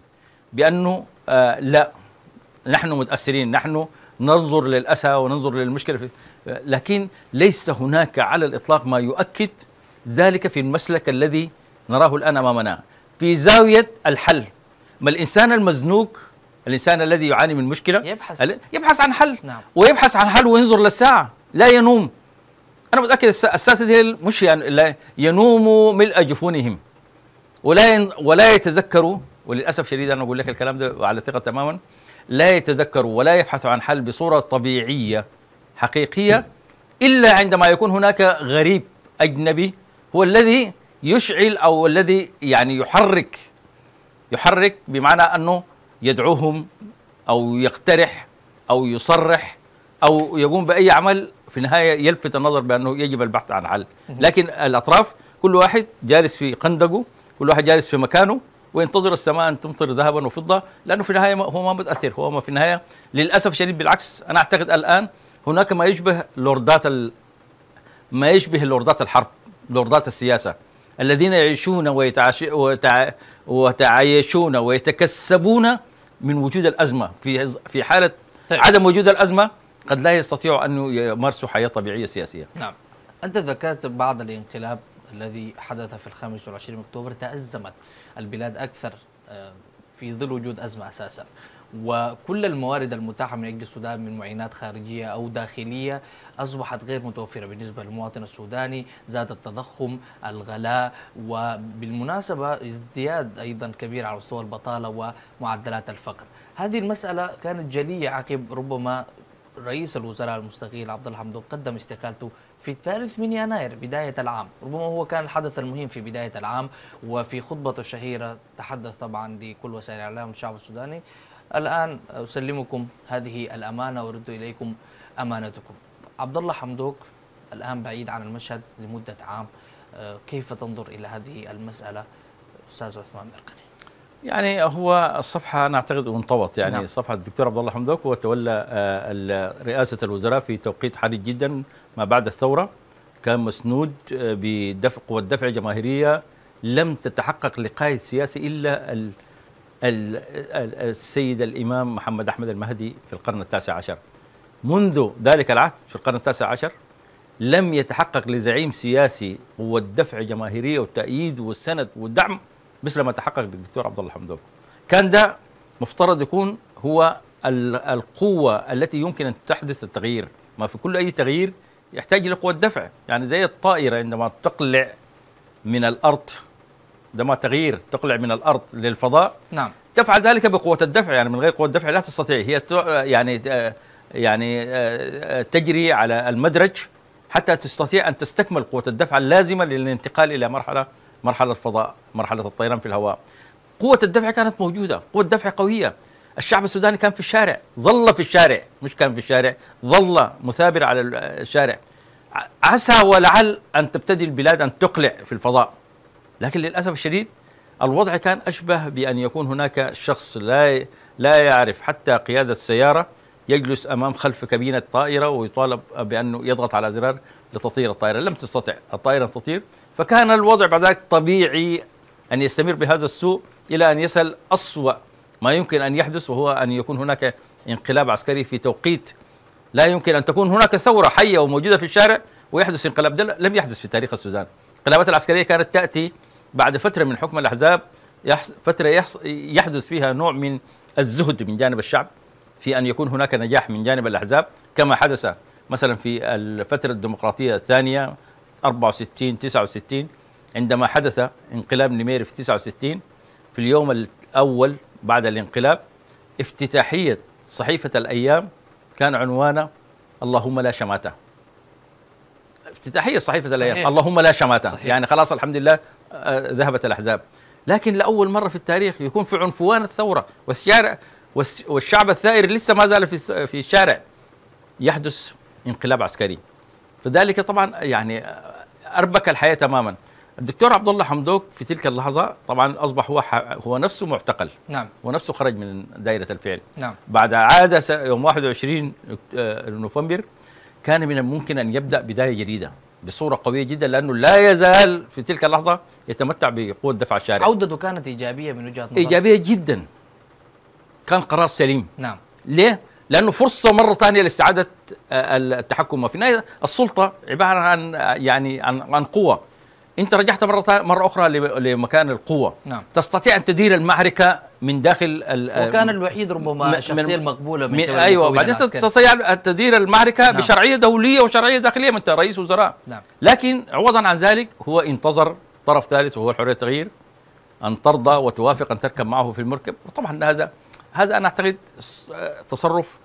بأنه آه، لا نحن متأثرين نحن ننظر للأسى وننظر للمشكلة لكن ليس هناك على الإطلاق ما يؤكد ذلك في المسلك الذي نراه الآن أمامنا في زاوية الحل ما الانسان المزنوق الانسان الذي يعاني من مشكله يبحث يبحث عن حل نعم. ويبحث عن حل وينظر للساعه لا ينوم انا متاكد الساسه مش يعني لا ينوموا ملء جفونهم ولا ين ولا يتذكروا وللاسف شديد انا اقول لك الكلام ده على ثقه تماما لا يتذكروا ولا يبحثوا عن حل بصوره طبيعيه حقيقيه الا عندما يكون هناك غريب اجنبي هو الذي يشعل او الذي يعني يحرك يحرك بمعنى أنه يدعوهم أو يقترح أو يصرح أو يقوم بأي عمل في النهاية يلفت النظر بأنه يجب البحث عن حل لكن الأطراف كل واحد جالس في قندقه كل واحد جالس في مكانه وينتظر السماء ان تمطر ذهبا وفضه لانه في النهايه هو ما متاثر هو ما في النهايه للاسف شديد بالعكس انا اعتقد الان هناك ما يشبه لوردات ما يشبه لوردات الحرب لوردات السياسه الذين يعيشون ويتعايشون ويتكسبون من وجود الأزمة في في حالة طيب. عدم وجود الأزمة قد لا يستطيعوا أن يمارسوا حياة طبيعية سياسية نعم أنت ذكرت بعد الانقلاب الذي حدث في ال 25 من أكتوبر تأزمت البلاد أكثر آه، في ظل وجود أزمة أساسا وكل الموارد المتاحة من أجل السودان من معينات خارجية أو داخلية أصبحت غير متوفرة بالنسبة للمواطن السوداني زاد التضخم الغلاء وبالمناسبة ازدياد أيضا كبير على مستوى البطالة ومعدلات الفقر هذه المسألة كانت جلية عقب ربما رئيس الوزراء المستقيل عبد الحمد قدم استقالته في الثالث من يناير بداية العام ربما هو كان الحدث المهم في بداية العام وفي خطبته الشهيرة تحدث طبعا لكل وسائل الإعلام الشعب السوداني الآن أسلمكم هذه الأمانة وأرد إليكم أمانتكم عبد الله حمدوك الآن بعيد عن المشهد لمدة عام آه، كيف تنظر إلى هذه المسألة أستاذ عثمان مرقني يعني هو الصفحة أنا أعتقد انطوت يعني نعم. صفحة الدكتور عبد الله حمدوك هو تولى آه، رئاسة الوزراء في توقيت حرج جدا ما بعد الثورة كان مسنود آه، بدفع قوة دفع جماهيرية لم تتحقق لقاء سياسي إلا السيد الإمام محمد أحمد المهدي في القرن التاسع عشر منذ ذلك العهد في القرن التاسع عشر لم يتحقق لزعيم سياسي قوة دفع جماهيرية والتأييد والسند والدعم مثل ما تحقق للدكتور عبد الله حمدوك كان ده مفترض يكون هو القوة التي يمكن أن تحدث التغيير ما في كل أي تغيير يحتاج لقوة دفع يعني زي الطائرة عندما تقلع من الأرض عندما تغيير تقلع من الارض للفضاء نعم تفعل ذلك بقوه الدفع يعني من غير قوه الدفع لا تستطيع هي يعني آه، يعني آه، آه، تجري على المدرج حتى تستطيع ان تستكمل قوه الدفع اللازمه للانتقال الى مرحله مرحله الفضاء مرحله الطيران في الهواء قوه الدفع كانت موجوده قوه الدفع قويه الشعب السوداني كان في الشارع ظل في الشارع مش كان في الشارع ظل مثابر على الشارع عسى ولعل ان تبتدي البلاد ان تقلع في الفضاء لكن للأسف الشديد الوضع كان أشبه بأن يكون هناك شخص لا لا يعرف حتى قيادة السيارة يجلس أمام خلف كابينة طائرة ويطالب بأنه يضغط على زرار لتطير الطائرة لم تستطع الطائرة أن تطير فكان الوضع بعد ذلك طبيعي أن يستمر بهذا السوء إلى أن يسهل أسوأ ما يمكن أن يحدث وهو أن يكون هناك انقلاب عسكري في توقيت لا يمكن أن تكون هناك ثورة حية وموجودة في الشارع ويحدث انقلاب لم يحدث في تاريخ السودان الانقلابات العسكرية كانت تأتي بعد فترة من حكم الأحزاب يحس فترة يحس يحدث فيها نوع من الزهد من جانب الشعب في أن يكون هناك نجاح من جانب الأحزاب كما حدث مثلا في الفترة الديمقراطية الثانية 64 69 عندما حدث انقلاب نميري في 69 في اليوم الأول بعد الانقلاب افتتاحية صحيفة الأيام كان عنوانه اللهم لا شماتة افتتاحية صحيفة الأيام صحيح. اللهم لا شماتة صحيح. يعني خلاص الحمد لله ذهبت الأحزاب لكن لأول مرة في التاريخ يكون في عنفوان الثورة والشارع والشعب الثائر لسه ما زال في في الشارع يحدث انقلاب عسكري فذلك طبعا يعني أربك الحياة تماما الدكتور عبد الله حمدوك في تلك اللحظه طبعا اصبح هو هو نفسه معتقل نعم هو نفسه خرج من دائره الفعل نعم بعد عاد يوم 21 نوفمبر كان من الممكن ان يبدا بدايه جديده بصوره قويه جدا لانه لا يزال في تلك اللحظه يتمتع بقوه دفع الشارع عودته كانت ايجابيه من وجهه نظر ايجابيه جدا كان قرار سليم نعم ليه؟ لانه فرصه مره ثانيه لاستعاده آه، التحكم وفي النهايه السلطه عباره عن آه، يعني عن, عن قوه انت رجعت مره مره اخرى لمكان القوه نعم. تستطيع ان تدير المعركه من داخل وكان الوحيد ربما الشخصيه المقبوله من, من ايوه وبعدين تستطيع ان تدير المعركه نعم. بشرعيه دوليه وشرعيه داخليه من انت رئيس وزراء نعم. لكن عوضا عن ذلك هو انتظر طرف ثالث وهو الحريه التغيير ان ترضى وتوافق ان تركب معه في المركب طبعا هذا هذا انا اعتقد آه، تصرف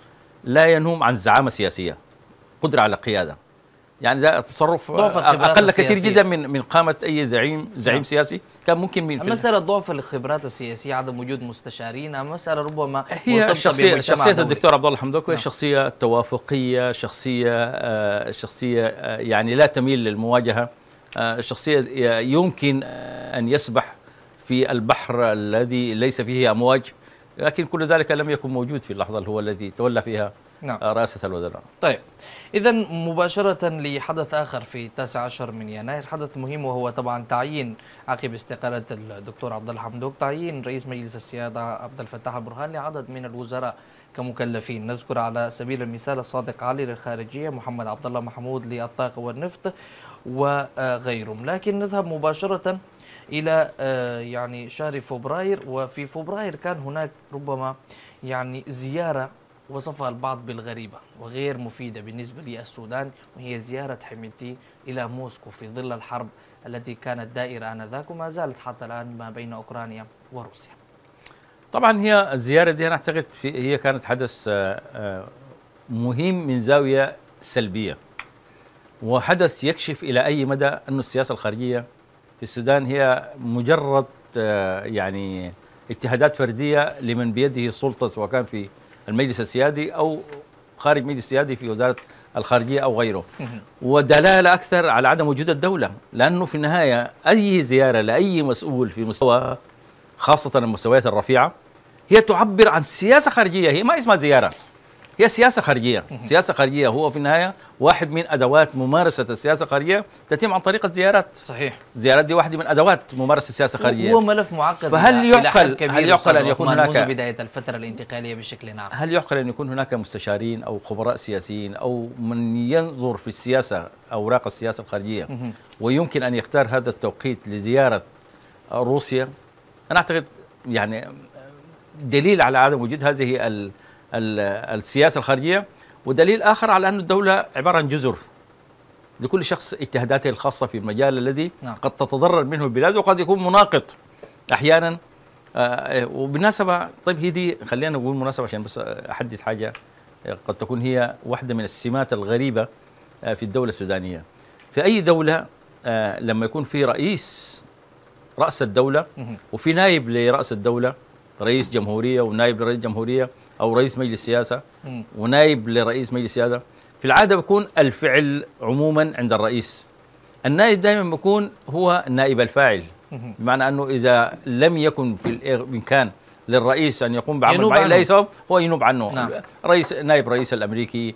لا ينوم عن زعامه سياسيه قدره على القياده يعني ده تصرف اقل كثير جدا من من قامه اي زعيم زعيم سياسي كان ممكن من مساله ضعف الخبرات السياسيه عدم وجود مستشارين مساله ربما هي شخصيه شخصيه الدكتور عبد الله حمدوك هي نعم. شخصيه توافقيه شخصيه آه، شخصيه آه، يعني لا تميل للمواجهه آه، شخصيه يمكن ان يسبح في البحر الذي ليس فيه امواج لكن كل ذلك لم يكن موجود في اللحظه اللي هو الذي تولى فيها نعم. آه، رئاسة الوزراء طيب إذا مباشرة لحدث آخر في 19 من يناير حدث مهم وهو طبعا تعيين عقب استقالة الدكتور عبد الحمدوك تعيين رئيس مجلس السيادة عبد الفتاح البرهان لعدد من الوزراء كمكلفين نذكر على سبيل المثال الصادق علي للخارجية محمد عبد الله محمود للطاقة والنفط وغيرهم لكن نذهب مباشرة إلى آه، يعني شهر فبراير وفي فبراير كان هناك ربما يعني زيارة وصفها البعض بالغريبة وغير مفيدة بالنسبة للسودان وهي زيارة حميدتي إلى موسكو في ظل الحرب التي كانت دائرة آنذاك وما زالت حتى الآن ما بين أوكرانيا وروسيا طبعا هي الزيارة دي أنا أعتقد في هي كانت حدث آه، آه، مهم من زاوية سلبية وحدث يكشف إلى أي مدى أن السياسة الخارجية في السودان هي مجرد آه، يعني اجتهادات فردية لمن بيده السلطة سواء كان في المجلس السيادي أو خارج مجلس السيادي في وزارة الخارجية أو غيره ودلالة أكثر على عدم وجود الدولة لأنه في النهاية أي زيارة لأي مسؤول في مستوى خاصة المستويات الرفيعة هي تعبر عن سياسة خارجية هي ما اسمها زيارة هي سياسة خارجية سياسة خارجية هو في النهاية واحد من أدوات ممارسة السياسة الخارجية تتم عن طريق الزيارات صحيح الزيارات دي واحدة من أدوات ممارسة السياسة الخارجية هو ملف معقد فهل يعقل هل يعقل أن يكون هناك منذ بداية الفترة الانتقالية بشكل عام هل يعقل أن يكون هناك مستشارين أو خبراء سياسيين أو من ينظر في السياسة أوراق السياسة الخارجية ويمكن أن يختار هذا التوقيت لزيارة روسيا أنا أعتقد يعني دليل على عدم وجود هذه السياسه الخارجيه ودليل اخر على ان الدوله عباره عن جزر لكل شخص اجتهاداته الخاصه في المجال الذي نعم. قد تتضرر منه البلاد وقد يكون مناقض احيانا آه، آه، وبالمناسبه طيب هي دي خلينا نقول مناسبه عشان بس احدد حاجه آه، قد تكون هي واحده من السمات الغريبه في الدوله السودانيه في اي دوله لما يكون في رئيس راس الدوله وفي نائب لراس الدوله رئيس جمهوريه ونائب لرئيس جمهوريه او رئيس مجلس سياسه ونائب لرئيس مجلس سياسه في العاده بيكون الفعل عموما عند الرئيس النائب دائما بيكون هو نائب الفاعل بمعنى انه اذا لم يكن في الامكان للرئيس ان يقوم بعمل معين لاي سبب هو ينوب عنه نعم. رئيس نائب رئيس الامريكي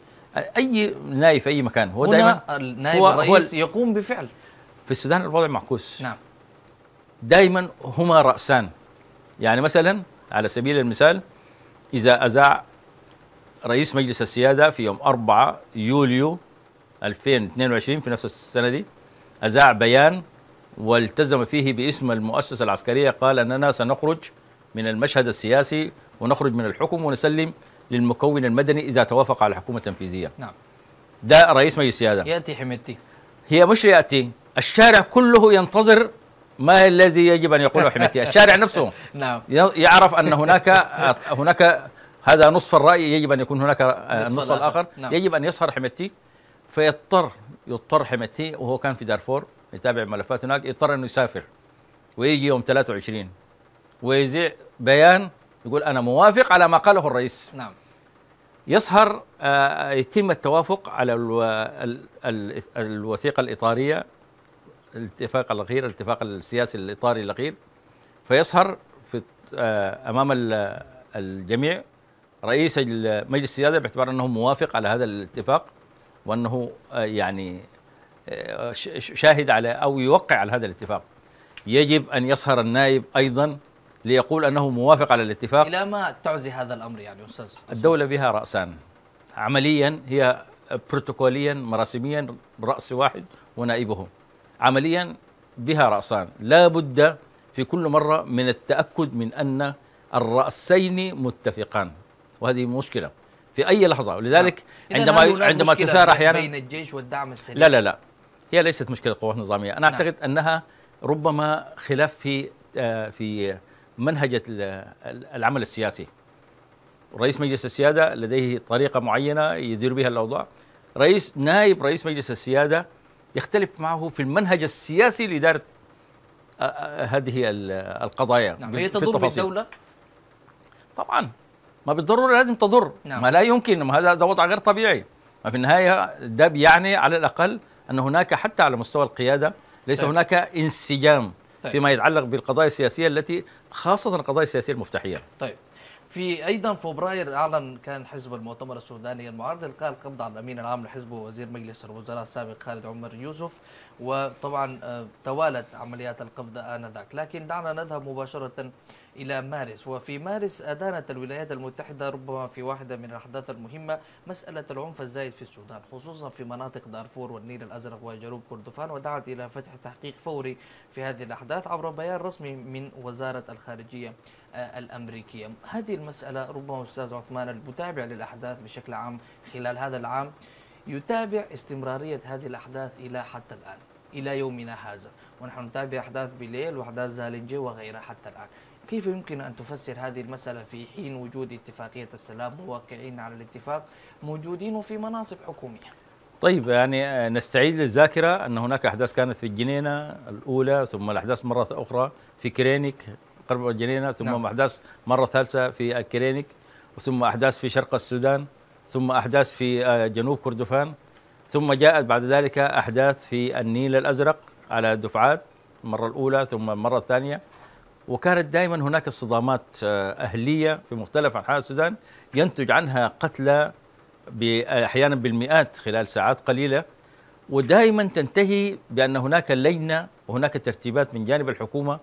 اي نائب في اي مكان هو دائما النائب هو الرئيس هو يقوم بفعل في السودان الوضع معكوس نعم دائما هما راسان يعني مثلا على سبيل المثال إذا أذاع رئيس مجلس السيادة في يوم 4 يوليو 2022 في نفس السنة دي أذاع بيان والتزم فيه باسم المؤسسة العسكرية قال أننا سنخرج من المشهد السياسي ونخرج من الحكم ونسلم للمكون المدني إذا توافق على الحكومة التنفيذية نعم ده رئيس مجلس السيادة يأتي حميدتي هي مش يأتي الشارع كله ينتظر ما الذي يجب ان يقوله حميتي الشارع نفسه نعم يعرف ان هناك هناك هذا نصف الراي يجب ان يكون هناك النصف آه، الاخر نعم. يجب ان يسهر حميتي فيضطر يضطر حميتي وهو كان في دارفور يتابع ملفات هناك يضطر انه يسافر ويجي يوم 23 ويذيع بيان يقول انا موافق على ما قاله الرئيس نعم يسهر آه، يتم التوافق على الوثيقه الاطاريه الاتفاق الاخير الاتفاق السياسي الاطاري الاخير فيسهر في آه، امام الجميع رئيس مجلس السياده باعتبار انه موافق على هذا الاتفاق وانه آه، يعني آه، شاهد على او يوقع على هذا الاتفاق يجب ان يسهر النائب ايضا ليقول انه موافق على الاتفاق الى ما تعزي هذا الامر يعني استاذ الدوله بها راسان عمليا هي بروتوكوليا مراسميا راس واحد ونائبه عمليا بها رأسان لا بد في كل مرة من التأكد من أن الرأسين متفقان وهذه مشكلة في أي لحظة ولذلك نعم. عندما عندما تثار أحيانا بين الجيش والدعم السريع لا لا لا هي ليست مشكلة قوات نظامية أنا نعم. أعتقد أنها ربما خلاف في آه، في منهجة العمل السياسي رئيس مجلس السيادة لديه طريقة معينة يدير بها الأوضاع رئيس نائب رئيس مجلس السيادة يختلف معه في المنهج السياسي لإدارة هذه القضايا نعم هي تضر بالدولة طبعا ما بالضرورة لازم تضر نعم. ما لا يمكن ما هذا وضع غير طبيعي ما في النهاية ده بيعني على الأقل أن هناك حتى على مستوى القيادة ليس طيب. هناك انسجام طيب. فيما يتعلق بالقضايا السياسية التي خاصة القضايا السياسية المفتاحية طيب في أيضا فبراير أعلن كان حزب المؤتمر السوداني المعارض إلقاء القبض على الأمين العام لحزب ووزير مجلس الوزراء السابق خالد عمر يوسف وطبعا آه، توالت عمليات القبض آنذاك لكن دعنا نذهب مباشرة إلى مارس وفي مارس أدانت الولايات المتحدة ربما في واحدة من الأحداث المهمة مسألة العنف الزايد في السودان خصوصا في مناطق دارفور والنيل الأزرق وجنوب كردفان ودعت إلى فتح تحقيق فوري في هذه الأحداث عبر بيان رسمي من وزارة الخارجية الأمريكية هذه المسألة ربما أستاذ عثمان المتابع للأحداث بشكل عام خلال هذا العام يتابع استمرارية هذه الأحداث إلى حتى الآن إلى يومنا هذا ونحن نتابع أحداث بليل وأحداث زالنجي وغيرها حتى الآن كيف يمكن أن تفسر هذه المسألة في حين وجود اتفاقية السلام مواقعين على الاتفاق موجودين وفي مناصب حكومية طيب يعني نستعيد للذاكرة أن هناك أحداث كانت في الجنينة الأولى ثم الأحداث مرة أخرى في كرينيك قرب الجنينه ثم نعم. احداث مره ثالثه في الكلينيك ثم احداث في شرق السودان ثم احداث في آه، جنوب كردفان ثم جاءت بعد ذلك احداث في النيل الازرق على دفعات المره الاولى ثم المره الثانيه وكانت دائما هناك صدامات آه، اهليه في مختلف انحاء السودان ينتج عنها قتلى آه، احيانا بالمئات خلال ساعات قليله ودائما تنتهي بان هناك لجنه وهناك ترتيبات من جانب الحكومه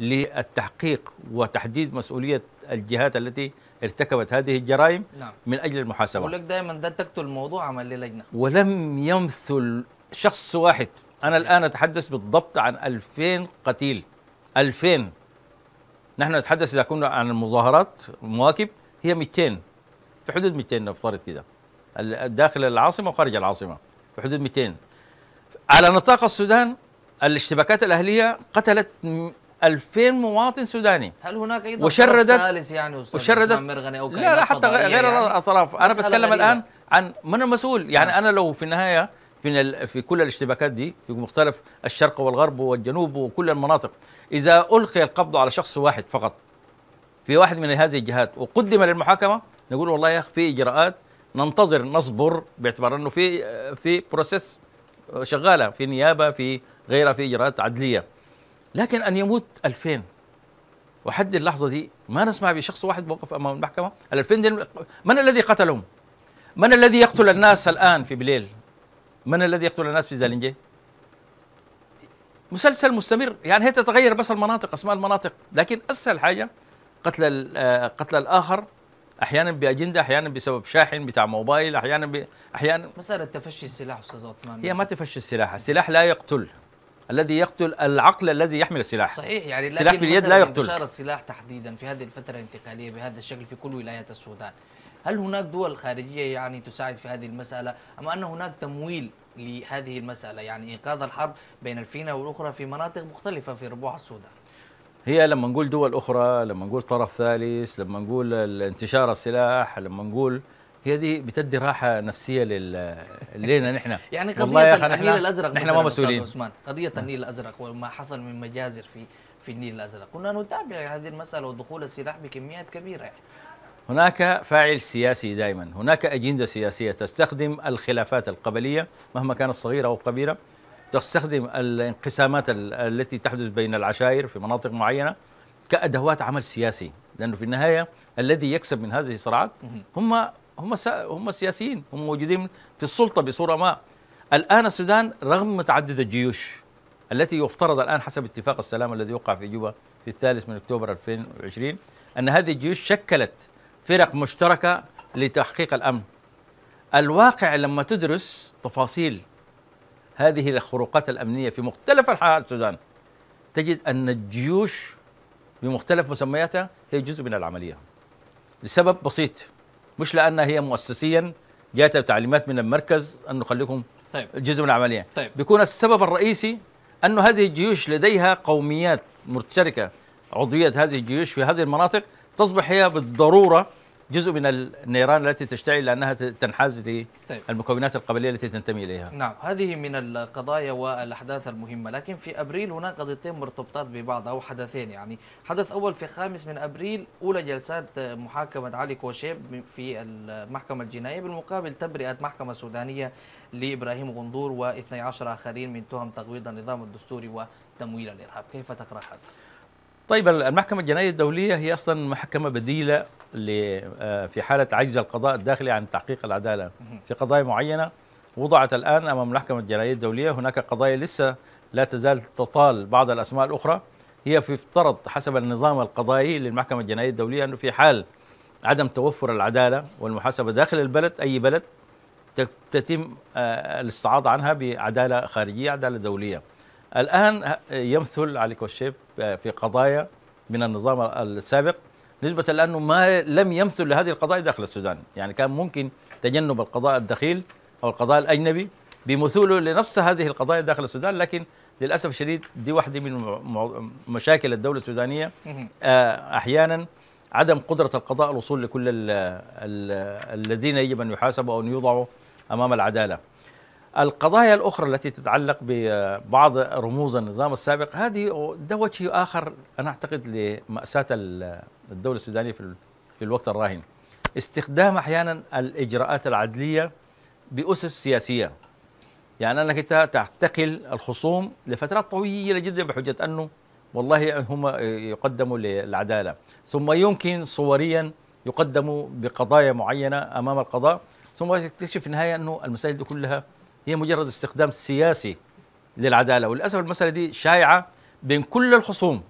للتحقيق وتحديد مسؤولية الجهات التي ارتكبت هذه الجرائم نعم. من أجل المحاسبة ولك دائما ده تقتل الموضوع عمل للجنة ولم يمثل شخص واحد أنا الآن أتحدث بالضبط عن 2000 قتيل 2000 نحن نتحدث إذا كنا عن المظاهرات المواكب هي 200 في حدود 200 نفترض كده داخل العاصمة وخارج العاصمة في حدود 200 على نطاق السودان الاشتباكات الأهلية قتلت 2000 مواطن سوداني هل هناك ايضا وشردت ثالث يعني استاذ وشردت مرغني او لا لا حتى غير يعني الاطراف انا بتكلم غريبة. الان عن من المسؤول يعني نعم. انا لو في النهايه في في كل الاشتباكات دي في مختلف الشرق والغرب والجنوب وكل المناطق اذا القي القبض على شخص واحد فقط في واحد من هذه الجهات وقدم للمحاكمه نقول والله يا اخي في اجراءات ننتظر نصبر باعتبار انه في في بروسيس شغاله في نيابه في غيرها في اجراءات عدليه لكن أن يموت 2000 وحد اللحظة دي ما نسمع بشخص واحد موقف أمام المحكمة ال 2000 دي من الذي قتلهم؟ من الذي يقتل الناس الآن في بليل؟ من الذي يقتل الناس في زالنجي؟ مسلسل مستمر يعني هي تتغير بس المناطق اسماء المناطق لكن اسهل حاجه قتل آه، قتل الاخر احيانا باجنده احيانا بسبب شاحن بتاع موبايل احيانا ب... احيانا مساله تفشي السلاح استاذ عثمان هي ما تفشي السلاح السلاح لا يقتل الذي يقتل العقل الذي يحمل السلاح صحيح يعني السلاح في اليد لا يقتل انتشار السلاح تحديدا في هذه الفتره الانتقاليه بهذا الشكل في كل ولايات السودان هل هناك دول خارجيه يعني تساعد في هذه المساله ام ان هناك تمويل لهذه المساله يعني انقاذ الحرب بين الفينه والاخرى في مناطق مختلفه في ربوع السودان هي لما نقول دول اخرى لما نقول طرف ثالث لما نقول انتشار السلاح لما نقول هي دي بتدي راحه نفسيه لل... لنا نحن يعني قضيه النيل الازرق نحن ما مسؤولين عثمان قضيه نعم. النيل الازرق وما حصل من مجازر في في النيل الازرق كنا نتابع هذه المساله ودخول السلاح بكميات كبيره يعني. هناك فاعل سياسي دائما هناك اجنده سياسيه تستخدم الخلافات القبليه مهما كانت صغيره او كبيره تستخدم الانقسامات التي تحدث بين العشائر في مناطق معينه كادوات عمل سياسي لانه في النهايه الذي يكسب من هذه الصراعات هم هم هم سياسيين هم موجودين في السلطه بصوره ما الان السودان رغم متعدد الجيوش التي يفترض الان حسب اتفاق السلام الذي وقع في جوبا في الثالث من اكتوبر 2020 ان هذه الجيوش شكلت فرق مشتركه لتحقيق الامن الواقع لما تدرس تفاصيل هذه الخروقات الامنيه في مختلف انحاء السودان تجد ان الجيوش بمختلف مسمياتها هي جزء من العمليه لسبب بسيط مش لأنها هي مؤسسيا جاتها بتعليمات من المركز أنه خليكم طيب. جزء من العملية طيب. بيكون السبب الرئيسي أنه هذه الجيوش لديها قوميات مشتركة عضوية هذه الجيوش في هذه المناطق تصبح هي بالضرورة جزء من النيران التي تشتعل لأنها تنحاز طيب. للمكونات القبلية التي تنتمي إليها نعم هذه من القضايا والأحداث المهمة لكن في أبريل هناك قضيتين مرتبطات ببعض أو حدثين يعني حدث أول في خامس من أبريل أولى جلسات محاكمة علي كوشيب في المحكمة الجنائية بالمقابل تبرئة محكمة سودانية لإبراهيم غندور و12 آخرين من تهم تغويض النظام الدستوري وتمويل الإرهاب كيف تقرأ هذا؟ طيب المحكمة الجنائية الدولية هي أصلا محكمة بديلة آه، في حالة عجز القضاء الداخلي عن تحقيق العدالة في قضايا معينة وضعت الآن أمام المحكمة الجنائية الدولية هناك قضايا لسه لا تزال تطال بعض الأسماء الأخرى هي في افترض حسب النظام القضائي للمحكمة الجنائية الدولية أنه في حال عدم توفر العدالة والمحاسبة داخل البلد أي بلد تتم آه، الاستعاضة عنها بعدالة خارجية عدالة دولية الآن يمثل علي كوشيب في قضايا من النظام السابق نسبة لأنه ما لم يمثل لهذه القضايا داخل السودان يعني كان ممكن تجنب القضاء الدخيل أو القضاء الأجنبي بمثوله لنفس هذه القضايا داخل السودان لكن للأسف الشديد دي واحدة من مشاكل الدولة السودانية آه، أحيانا عدم قدرة القضاء الوصول لكل الذين يجب أن يحاسبوا أو أن يوضعوا أمام العدالة القضايا الأخرى التي تتعلق ببعض رموز النظام السابق هذه ده وجه آخر أنا أعتقد لمأساة الدولة السودانية في الوقت الراهن استخدام أحيانا الإجراءات العدلية بأسس سياسية يعني أنك أنت تعتقل الخصوم لفترات طويلة جدا بحجة أنه والله هم يقدموا للعدالة ثم يمكن صوريا يقدموا بقضايا معينة أمام القضاء ثم تكتشف في النهاية أنه المسائل دي كلها هي مجرد استخدام سياسي للعداله وللاسف المساله دي شائعه بين كل الخصوم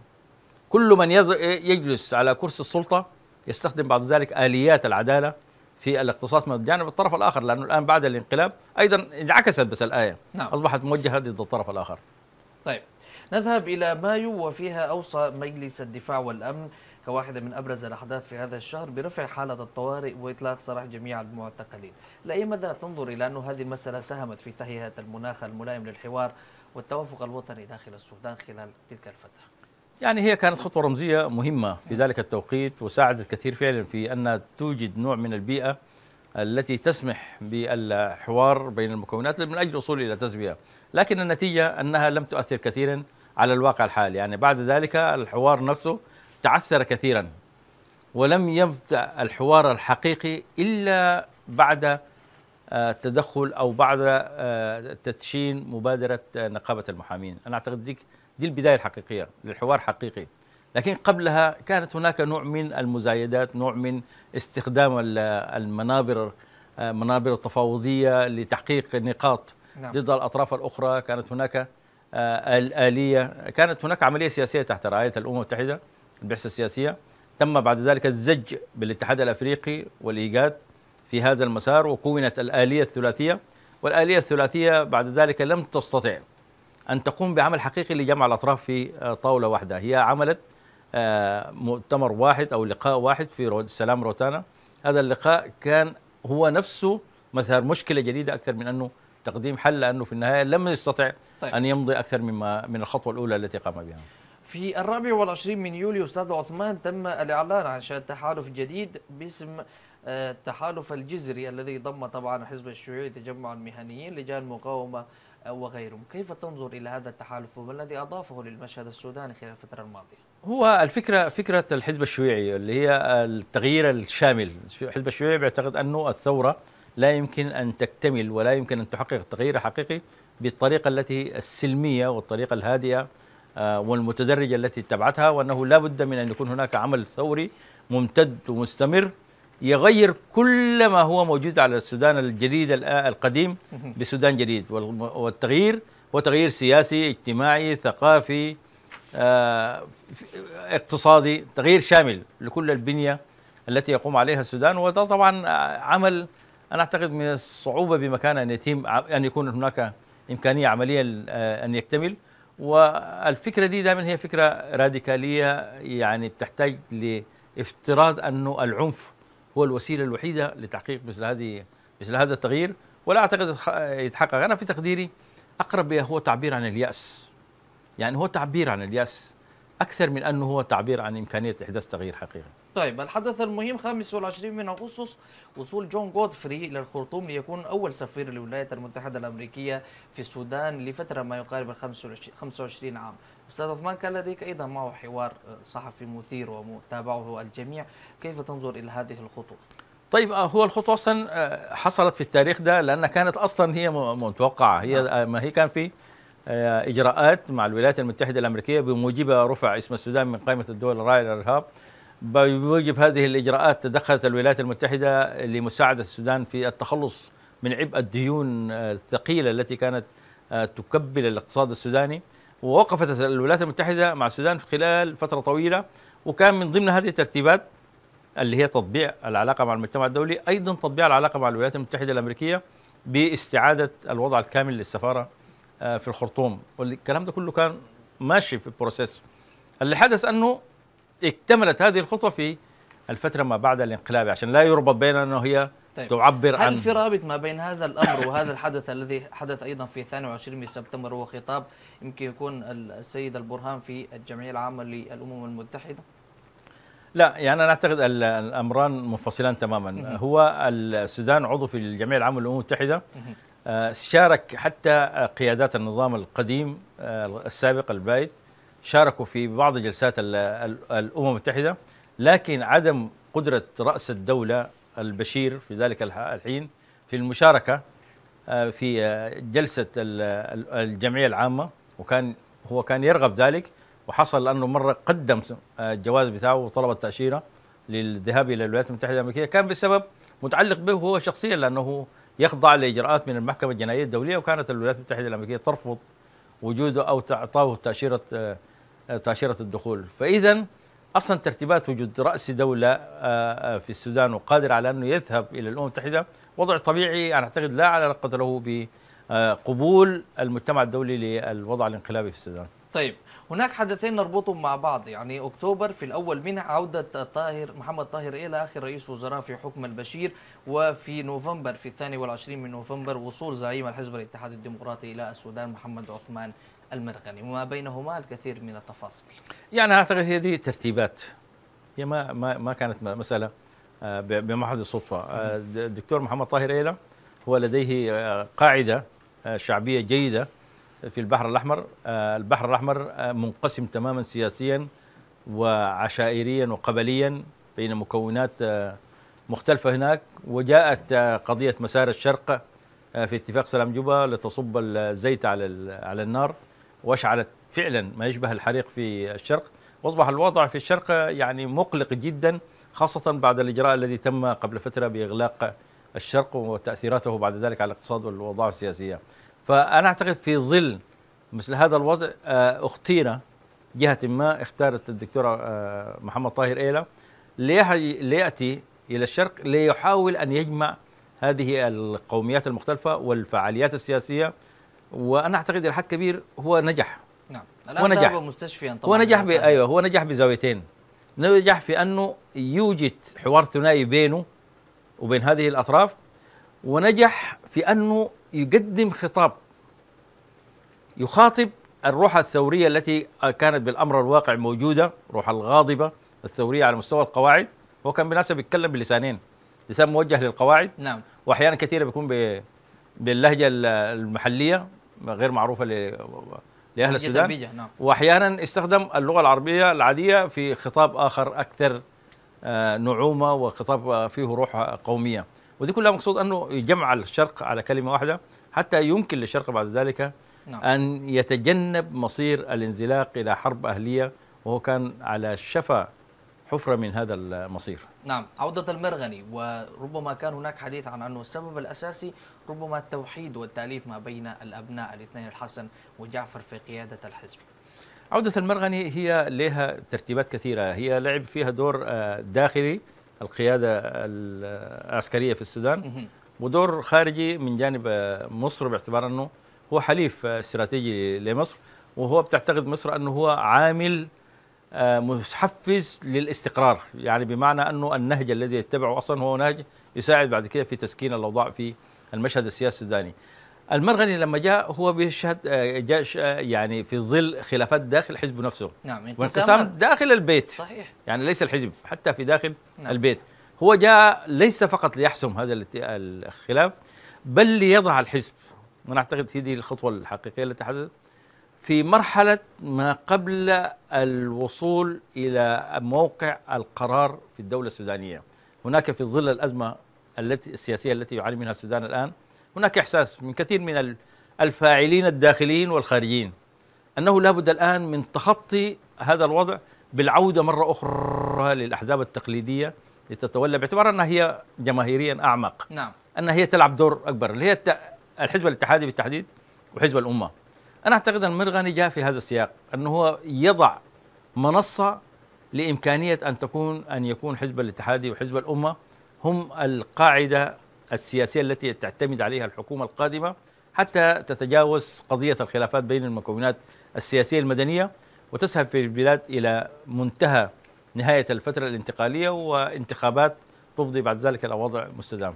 كل من يجلس على كرسي السلطه يستخدم بعد ذلك اليات العداله في الاقتصاد من الجانب الطرف الاخر لانه الان بعد الانقلاب ايضا انعكست بس الايه نعم. اصبحت موجهه ضد الطرف الاخر طيب نذهب إلى مايو وفيها أوصى مجلس الدفاع والأمن كواحدة من أبرز الأحداث في هذا الشهر برفع حالة الطوارئ وإطلاق سراح جميع المعتقلين لأي مدى تنظر إلى أن هذه المسألة ساهمت في تهيئة المناخ الملائم للحوار والتوافق الوطني داخل السودان خلال تلك الفترة يعني هي كانت خطوة رمزية مهمة في ذلك التوقيت وساعدت كثير فعلا في أن توجد نوع من البيئة التي تسمح بالحوار بين المكونات من أجل الوصول إلى تسوية لكن النتيجة أنها لم تؤثر كثيرا على الواقع الحالي يعني بعد ذلك الحوار نفسه تعثر كثيرا ولم يبدأ الحوار الحقيقي إلا بعد التدخل آه، أو بعد آه، تدشين مبادرة آه، نقابة المحامين أنا أعتقد ديك دي البداية الحقيقية للحوار حقيقي لكن قبلها كانت هناك نوع من المزايدات نوع من استخدام المنابر منابر التفاوضية لتحقيق نقاط نعم. ضد الأطراف الأخرى كانت هناك الآلية كانت هناك عملية سياسية تحت رعاية الأمم المتحدة البعثة السياسية تم بعد ذلك الزج بالاتحاد الأفريقي والإيجاد في هذا المسار وكونت الآلية الثلاثية والآلية الثلاثية بعد ذلك لم تستطع أن تقوم بعمل حقيقي لجمع الأطراف في آه، طاولة واحدة هي عملت آه، مؤتمر واحد أو لقاء واحد في سلام روتانا هذا اللقاء كان هو نفسه مثار مشكلة جديدة أكثر من أنه تقديم حل لأنه في النهاية لم يستطع طيب. أن يمضي أكثر مما من الخطوة الأولى التي قام بها في الرابع والعشرين من يوليو أستاذ عثمان تم الإعلان عن إنشاء تحالف جديد باسم آه، التحالف الجزري الذي ضم طبعا حزب الشيوعي تجمع المهنيين لجان المقاومة آه، وغيرهم كيف تنظر إلى هذا التحالف وما الذي أضافه للمشهد السوداني خلال الفترة الماضية هو الفكرة فكرة الحزب الشيوعي اللي هي التغيير الشامل الحزب الشيوعي بيعتقد أنه الثورة لا يمكن أن تكتمل ولا يمكن أن تحقق التغيير الحقيقي بالطريقة التي السلمية والطريقة الهادئة آه، والمتدرجة التي اتبعتها وأنه لا بد من أن يكون هناك عمل ثوري ممتد ومستمر يغير كل ما هو موجود على السودان الجديد القديم بسودان جديد والتغيير هو تغيير سياسي اجتماعي ثقافي آه، اقتصادي تغيير شامل لكل البنية التي يقوم عليها السودان وده طبعا عمل أنا أعتقد من الصعوبة بمكان أن يتم أن يكون هناك إمكانية عملية آه، أن يكتمل والفكرة دي دائما هي فكرة راديكالية يعني بتحتاج لافتراض أنه العنف هو الوسيلة الوحيدة لتحقيق مثل هذه مثل هذا التغيير ولا أعتقد يتحقق أنا في تقديري أقرب هو تعبير عن اليأس يعني هو تعبير عن اليأس أكثر من أنه هو تعبير عن إمكانية إحداث تغيير حقيقي طيب الحدث المهم 25 من أغسطس وصول جون جودفري الخرطوم ليكون أول سفير للولايات المتحدة الأمريكية في السودان لفترة ما يقارب ال 25 عام أستاذ عثمان كان لديك أيضا معه حوار آه، صحفي مثير ومتابعه الجميع كيف تنظر إلى هذه الخطوة؟ طيب آه، هو الخطوة أصلا آه، حصلت في التاريخ ده لأن كانت أصلا هي متوقعة هي نعم. ما هي كان في إجراءات مع الولايات المتحدة الأمريكية بموجبها رفع اسم السودان من قائمة الدول الراعية للإرهاب بموجب هذه الإجراءات تدخلت الولايات المتحدة لمساعدة السودان في التخلص من عبء الديون الثقيلة التي كانت آه، تكبل الاقتصاد السوداني ووقفت الولايات المتحدة مع السودان خلال فترة طويلة وكان من ضمن هذه الترتيبات اللي هي تطبيع العلاقة مع المجتمع الدولي أيضا تطبيع العلاقة مع الولايات المتحدة الأمريكية باستعادة الوضع الكامل للسفارة آه، في الخرطوم والكلام ده كله كان ماشي في البروسيس اللي حدث أنه اكتملت هذه الخطوة في الفترة ما بعد الانقلاب عشان لا يربط بين أنه هي طيب. تعبر هل عن هل في رابط ما بين هذا الأمر وهذا الحدث الذي حدث أيضا في 22 من سبتمبر وهو خطاب يمكن يكون السيد البرهان في الجمعية العامة للأمم المتحدة؟ لا يعني أنا أعتقد الأمران منفصلان تماما هو السودان عضو في الجمعية العامة للأمم المتحدة آه، شارك حتى قيادات النظام القديم آه، السابق البايد شاركوا في بعض جلسات الأمم المتحدة لكن عدم قدرة رأس الدولة البشير في ذلك الحين في المشاركة آه، في آه، جلسة الجمعية العامة وكان هو كان يرغب ذلك وحصل أنه مرة قدم الجواز آه، بتاعه وطلب التأشيرة للذهاب إلى الولايات المتحدة الأمريكية كان بسبب متعلق به هو شخصيا لأنه يخضع لإجراءات من المحكمة الجنائية الدولية وكانت الولايات المتحدة الأمريكية ترفض وجوده أو تعطاه تأشيرة تأشيرة الدخول فإذا أصلا ترتيبات وجود رأس دولة آه، آه، في السودان وقادر على أنه يذهب إلى الأمم المتحدة وضع طبيعي أنا أعتقد لا علاقة له بقبول المجتمع الدولي للوضع الانقلابي في السودان طيب هناك حدثين نربطهم مع بعض يعني أكتوبر في الأول منها عودة طاهر محمد طاهر إلى آخر رئيس وزراء في حكم البشير وفي نوفمبر في الثاني والعشرين من نوفمبر وصول زعيم الحزب الاتحاد الديمقراطي إلى السودان محمد عثمان المرغني وما بينهما الكثير من التفاصيل يعني أعتقد هذه ترتيبات هي ما, ما, ما كانت مسألة آه، بمحض الصدفة الدكتور آه، محمد طاهر إيلا هو لديه آه، قاعدة شعبية جيدة في البحر الأحمر البحر الأحمر منقسم تماما سياسيا وعشائريا وقبليا بين مكونات مختلفة هناك وجاءت قضية مسار الشرق في اتفاق سلام جوبا لتصب الزيت على على النار واشعلت فعلا ما يشبه الحريق في الشرق واصبح الوضع في الشرق يعني مقلق جدا خاصه بعد الاجراء الذي تم قبل فتره باغلاق الشرق وتاثيراته بعد ذلك على الاقتصاد والاوضاع السياسيه. فانا اعتقد في ظل مثل هذا الوضع آه، اختير جهه ما اختارت الدكتوره آه، محمد طاهر ايلا لياتي الى الشرق ليحاول ان يجمع هذه القوميات المختلفه والفعاليات السياسيه وانا اعتقد الى حد كبير هو نجح نعم الان هو مستشفيا طبعا هو نجح يعني ب... ايوه هو نجح بزاويتين نجح في انه يوجد حوار ثنائي بينه وبين هذه الاطراف ونجح في انه يقدم خطاب يخاطب الروح الثوريه التي كانت بالامر الواقع موجوده روح الغاضبه الثوريه على مستوى القواعد هو كان بالنسبه يتكلم بلسانين لسان موجه للقواعد نعم واحيانا كثيره بيكون ب... باللهجه المحليه غير معروفه لاهل السودان نعم. واحيانا استخدم اللغه العربيه العاديه في خطاب اخر اكثر آه، نعومه وخطاب آه، فيه روح قوميه ودي كلها مقصود انه يجمع الشرق على كلمه واحده حتى يمكن للشرق بعد ذلك نعم. ان يتجنب مصير الانزلاق الى حرب اهليه وهو كان على شفا حفره من هذا المصير. نعم، عوده المرغني وربما كان هناك حديث عن انه السبب الاساسي ربما التوحيد والتاليف ما بين الأبناء الاثنين الحسن وجعفر في قيادة الحزب عودة المرغني هي لها ترتيبات كثيرة هي لعب فيها دور آه، داخلي القيادة العسكرية في السودان ودور خارجي من جانب آه، مصر باعتبار أنه هو حليف آه، استراتيجي لمصر وهو بتعتقد مصر أنه هو عامل محفز للاستقرار يعني بمعنى أنه النهج الذي يتبعه أصلا هو نهج يساعد بعد كده في تسكين الأوضاع في المشهد السياسي السوداني المرغني لما جاء هو بيشهد آه، جاء آه، يعني في ظل خلافات داخل حزبه نفسه نعم وانقسام داخل البيت صحيح يعني ليس الحزب حتى في داخل نعم. البيت هو جاء ليس فقط ليحسم هذا الخلاف بل ليضع الحزب وانا اعتقد هذه الخطوه الحقيقيه التي حدثت في مرحله ما قبل الوصول الى موقع القرار في الدوله السودانيه هناك في ظل الازمه التي السياسية التي يعاني منها السودان الآن هناك إحساس من كثير من الفاعلين الداخليين والخارجيين أنه لابد الآن من تخطي هذا الوضع بالعودة مرة أخرى للأحزاب التقليدية لتتولى باعتبار أنها هي جماهيريا أعمق نعم أنها هي تلعب دور أكبر اللي هي الحزب الاتحادي بالتحديد وحزب الأمة أنا أعتقد أن مرغني جاء في هذا السياق أنه هو يضع منصة لإمكانية أن تكون أن يكون حزب الاتحادي وحزب الأمة هم القاعدة السياسية التي تعتمد عليها الحكومة القادمة حتى تتجاوز قضية الخلافات بين المكونات السياسية المدنية وتسهب في البلاد إلى منتهى نهاية الفترة الانتقالية وانتخابات تفضي بعد ذلك الوضع مستدام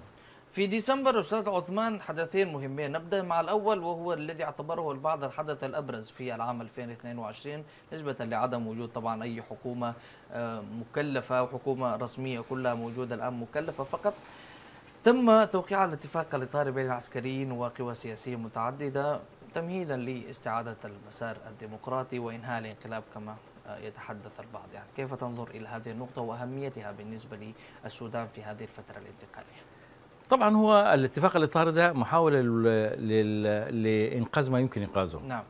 في ديسمبر أستاذ عثمان حدثين مهمين نبدأ مع الأول وهو الذي اعتبره البعض الحدث الأبرز في العام 2022 نسبة لعدم وجود طبعا أي حكومة آه، مكلفة وحكومة رسمية كلها موجودة الآن مكلفة فقط تم توقيع الاتفاق الإطار بين العسكريين وقوى سياسية متعددة تمهيدا لاستعادة المسار الديمقراطي وإنهاء الانقلاب كما آه، يتحدث البعض يعني كيف تنظر إلى هذه النقطة وأهميتها بالنسبة للسودان في هذه الفترة الانتقالية طبعا هو الاتفاق الاطاري ده محاوله لانقاذ ما يمكن انقاذه نعم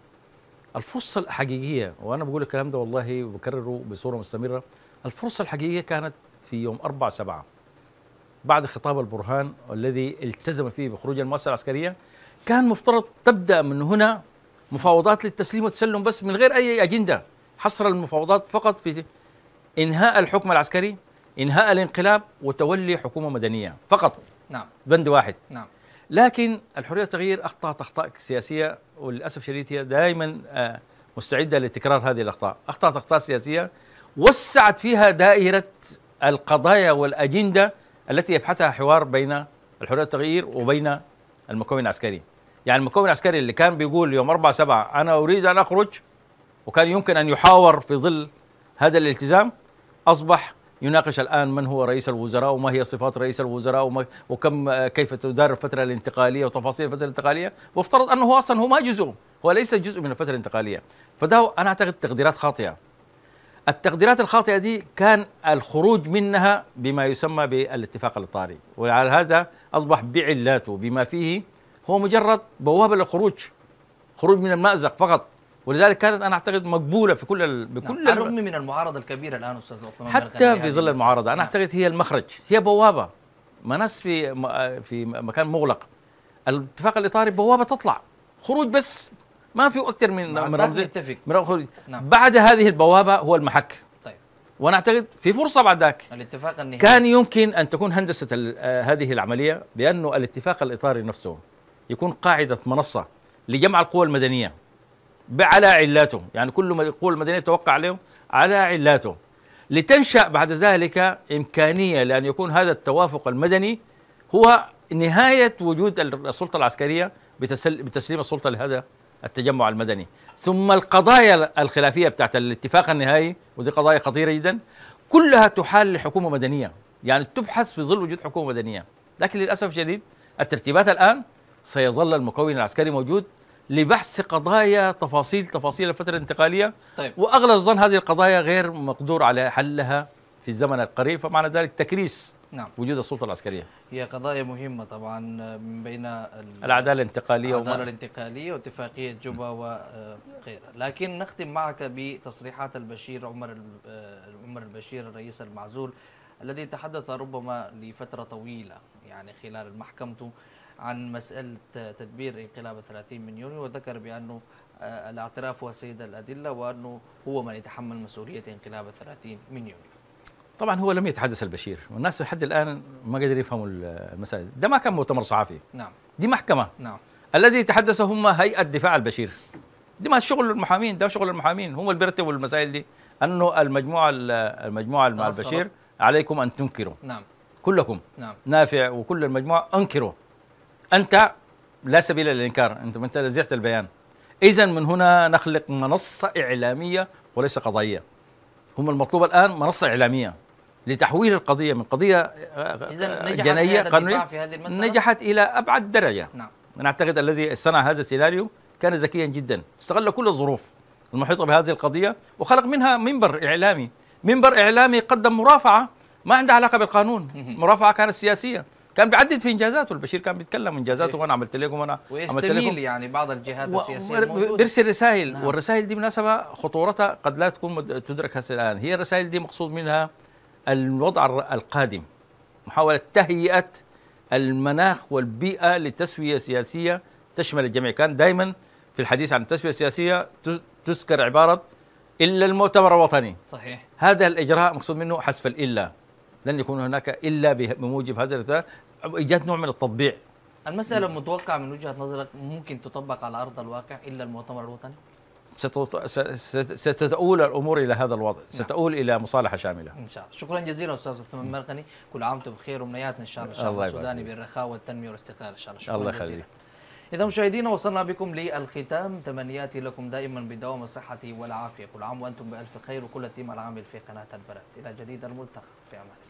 الفرصه الحقيقيه وانا بقول الكلام ده والله وبكرره بصوره مستمره الفرصه الحقيقيه كانت في يوم 4 7 بعد خطاب البرهان الذي التزم فيه بخروج المؤسسه العسكريه كان مفترض تبدا من هنا مفاوضات للتسليم والتسلم بس من غير اي اجنده حصر المفاوضات فقط في انهاء الحكم العسكري انهاء الانقلاب وتولي حكومه مدنيه فقط نعم بند واحد نعم لكن الحريه التغيير اخطات اخطاء سياسيه وللاسف الشديد هي دائما آه، مستعده لتكرار هذه الاخطاء، اخطات اخطاء سياسيه وسعت فيها دائره القضايا والاجنده التي يبحثها حوار بين الحريه التغيير وبين المكون العسكري. يعني المكون العسكري اللي كان بيقول يوم 4 7 انا اريد ان اخرج وكان يمكن ان يحاور في ظل هذا الالتزام اصبح يناقش الآن من هو رئيس الوزراء وما هي صفات رئيس الوزراء وما وكم آه، كيف تدار الفترة الانتقالية وتفاصيل الفترة الانتقالية وافترض أنه أصلا هو ما جزء هو ليس جزء من الفترة الانتقالية فده أنا أعتقد تقديرات خاطئة التقديرات الخاطئة دي كان الخروج منها بما يسمى بالاتفاق الإطاري وعلى هذا أصبح بعلاته بما فيه هو مجرد بوابة للخروج خروج من المأزق فقط ولذلك كانت انا اعتقد مقبوله في كل نعم. بكل نعم. الرغم من المعارضه الكبيره الان استاذ عثمان حتى يعني في ظل المعارضه انا نعم. اعتقد هي المخرج هي بوابه مناس في في مكان مغلق الاتفاق الاطاري بوابه تطلع خروج بس ما في اكثر من من نتفق نعم. بعد هذه البوابه هو المحك طيب وانا اعتقد في فرصه بعد ذاك الاتفاق النهائي كان يمكن ان تكون هندسه آه، هذه العمليه بانه الاتفاق الاطاري نفسه يكون قاعده منصه لجمع القوى المدنيه على علاتهم يعني كل ما يقول المدنية توقع عليهم على علاتهم لتنشأ بعد ذلك إمكانية لأن يكون هذا التوافق المدني هو نهاية وجود السلطة العسكرية بتسليم السلطة لهذا التجمع المدني ثم القضايا الخلافية بتاعت الاتفاق النهائي ودي قضايا خطيرة جدا كلها تحال لحكومة مدنية يعني تبحث في ظل وجود حكومة مدنية لكن للأسف الشديد الترتيبات الآن سيظل المكون العسكري موجود لبحث قضايا تفاصيل تفاصيل الفترة الانتقالية طيب. وأغلب الظن هذه القضايا غير مقدور على حلها في الزمن القريب فمعنى ذلك تكريس نعم. وجود السلطة العسكرية هي قضايا مهمة طبعا من بين العدالة الانتقالية العدالة الانتقالية واتفاقية جوبا وغيرها آه، لكن نختم معك بتصريحات البشير عمر آه، عمر البشير الرئيس المعزول الذي تحدث ربما لفترة طويلة يعني خلال محكمته عن مسألة تدبير انقلاب 30 من يونيو وذكر بأنه آه، الاعتراف هو سيد الأدلة وأنه هو من يتحمل مسؤولية انقلاب 30 من يونيو طبعا هو لم يتحدث البشير والناس لحد الآن ما قدر يفهموا المسائل ده ما كان مؤتمر صحفي نعم دي محكمة نعم الذي تحدث هم هيئة دفاع البشير دي ما شغل المحامين ده شغل المحامين هم اللي بيرتبوا المسائل دي انه المجموعه المجموعه مع البشير عليكم ان تنكروا نعم كلكم نعم. نافع وكل المجموعه انكروا انت لا سبيل للانكار انت انت نزعت البيان اذا من هنا نخلق منصه اعلاميه وليس قضائيه هم المطلوب الان منصه اعلاميه لتحويل القضيه من قضيه آه، آه، جنائيه قانونيه نجحت الى ابعد درجه نعم انا اعتقد الذي صنع هذا السيناريو كان ذكيا جدا استغل كل الظروف المحيطه بهذه القضيه وخلق منها منبر اعلامي منبر اعلامي قدم مرافعه ما عندها علاقه بالقانون مرافعه كانت سياسيه كان بيعدد في انجازاته البشير كان بيتكلم انجازاته إيه. وانا عملت لكم وانا عملت لكم يعني بعض الجهات السياسيه الموجوده بيرسل رسائل نعم. والرسائل دي بالمناسبه خطورتها قد لا تكون تدرك هسه الان هي الرسائل دي مقصود منها الوضع القادم محاوله تهيئه المناخ والبيئه لتسويه سياسيه تشمل الجميع كان دائما في الحديث عن التسويه السياسيه تذكر عباره الا المؤتمر الوطني صحيح هذا الاجراء مقصود منه حذف الا لن يكون هناك إلا بموجب هذا إيجاد نوع من التطبيع المسألة متوقع من وجهة نظرك ممكن تطبق على أرض الواقع إلا المؤتمر الوطني؟ ستؤول الامور الى هذا الوضع، نعم. ستؤول الى مصالحه شامله. ان شاء الله، شكرا جزيلا استاذ عثمان مرقني، كل عام وانتم بخير ومنياتنا ان شاء الله الشعب السوداني بالرخاء والتنميه والاستقلال ان شاء الله، شكرا الله جزيلا. خليك. إذا مشاهدينا وصلنا بكم للختام تمنياتي لكم دائما بدوام الصحة والعافية كل عام وأنتم بألف خير وكل التيم العامل في قناة البلد إلى جديد الملتقى في أمان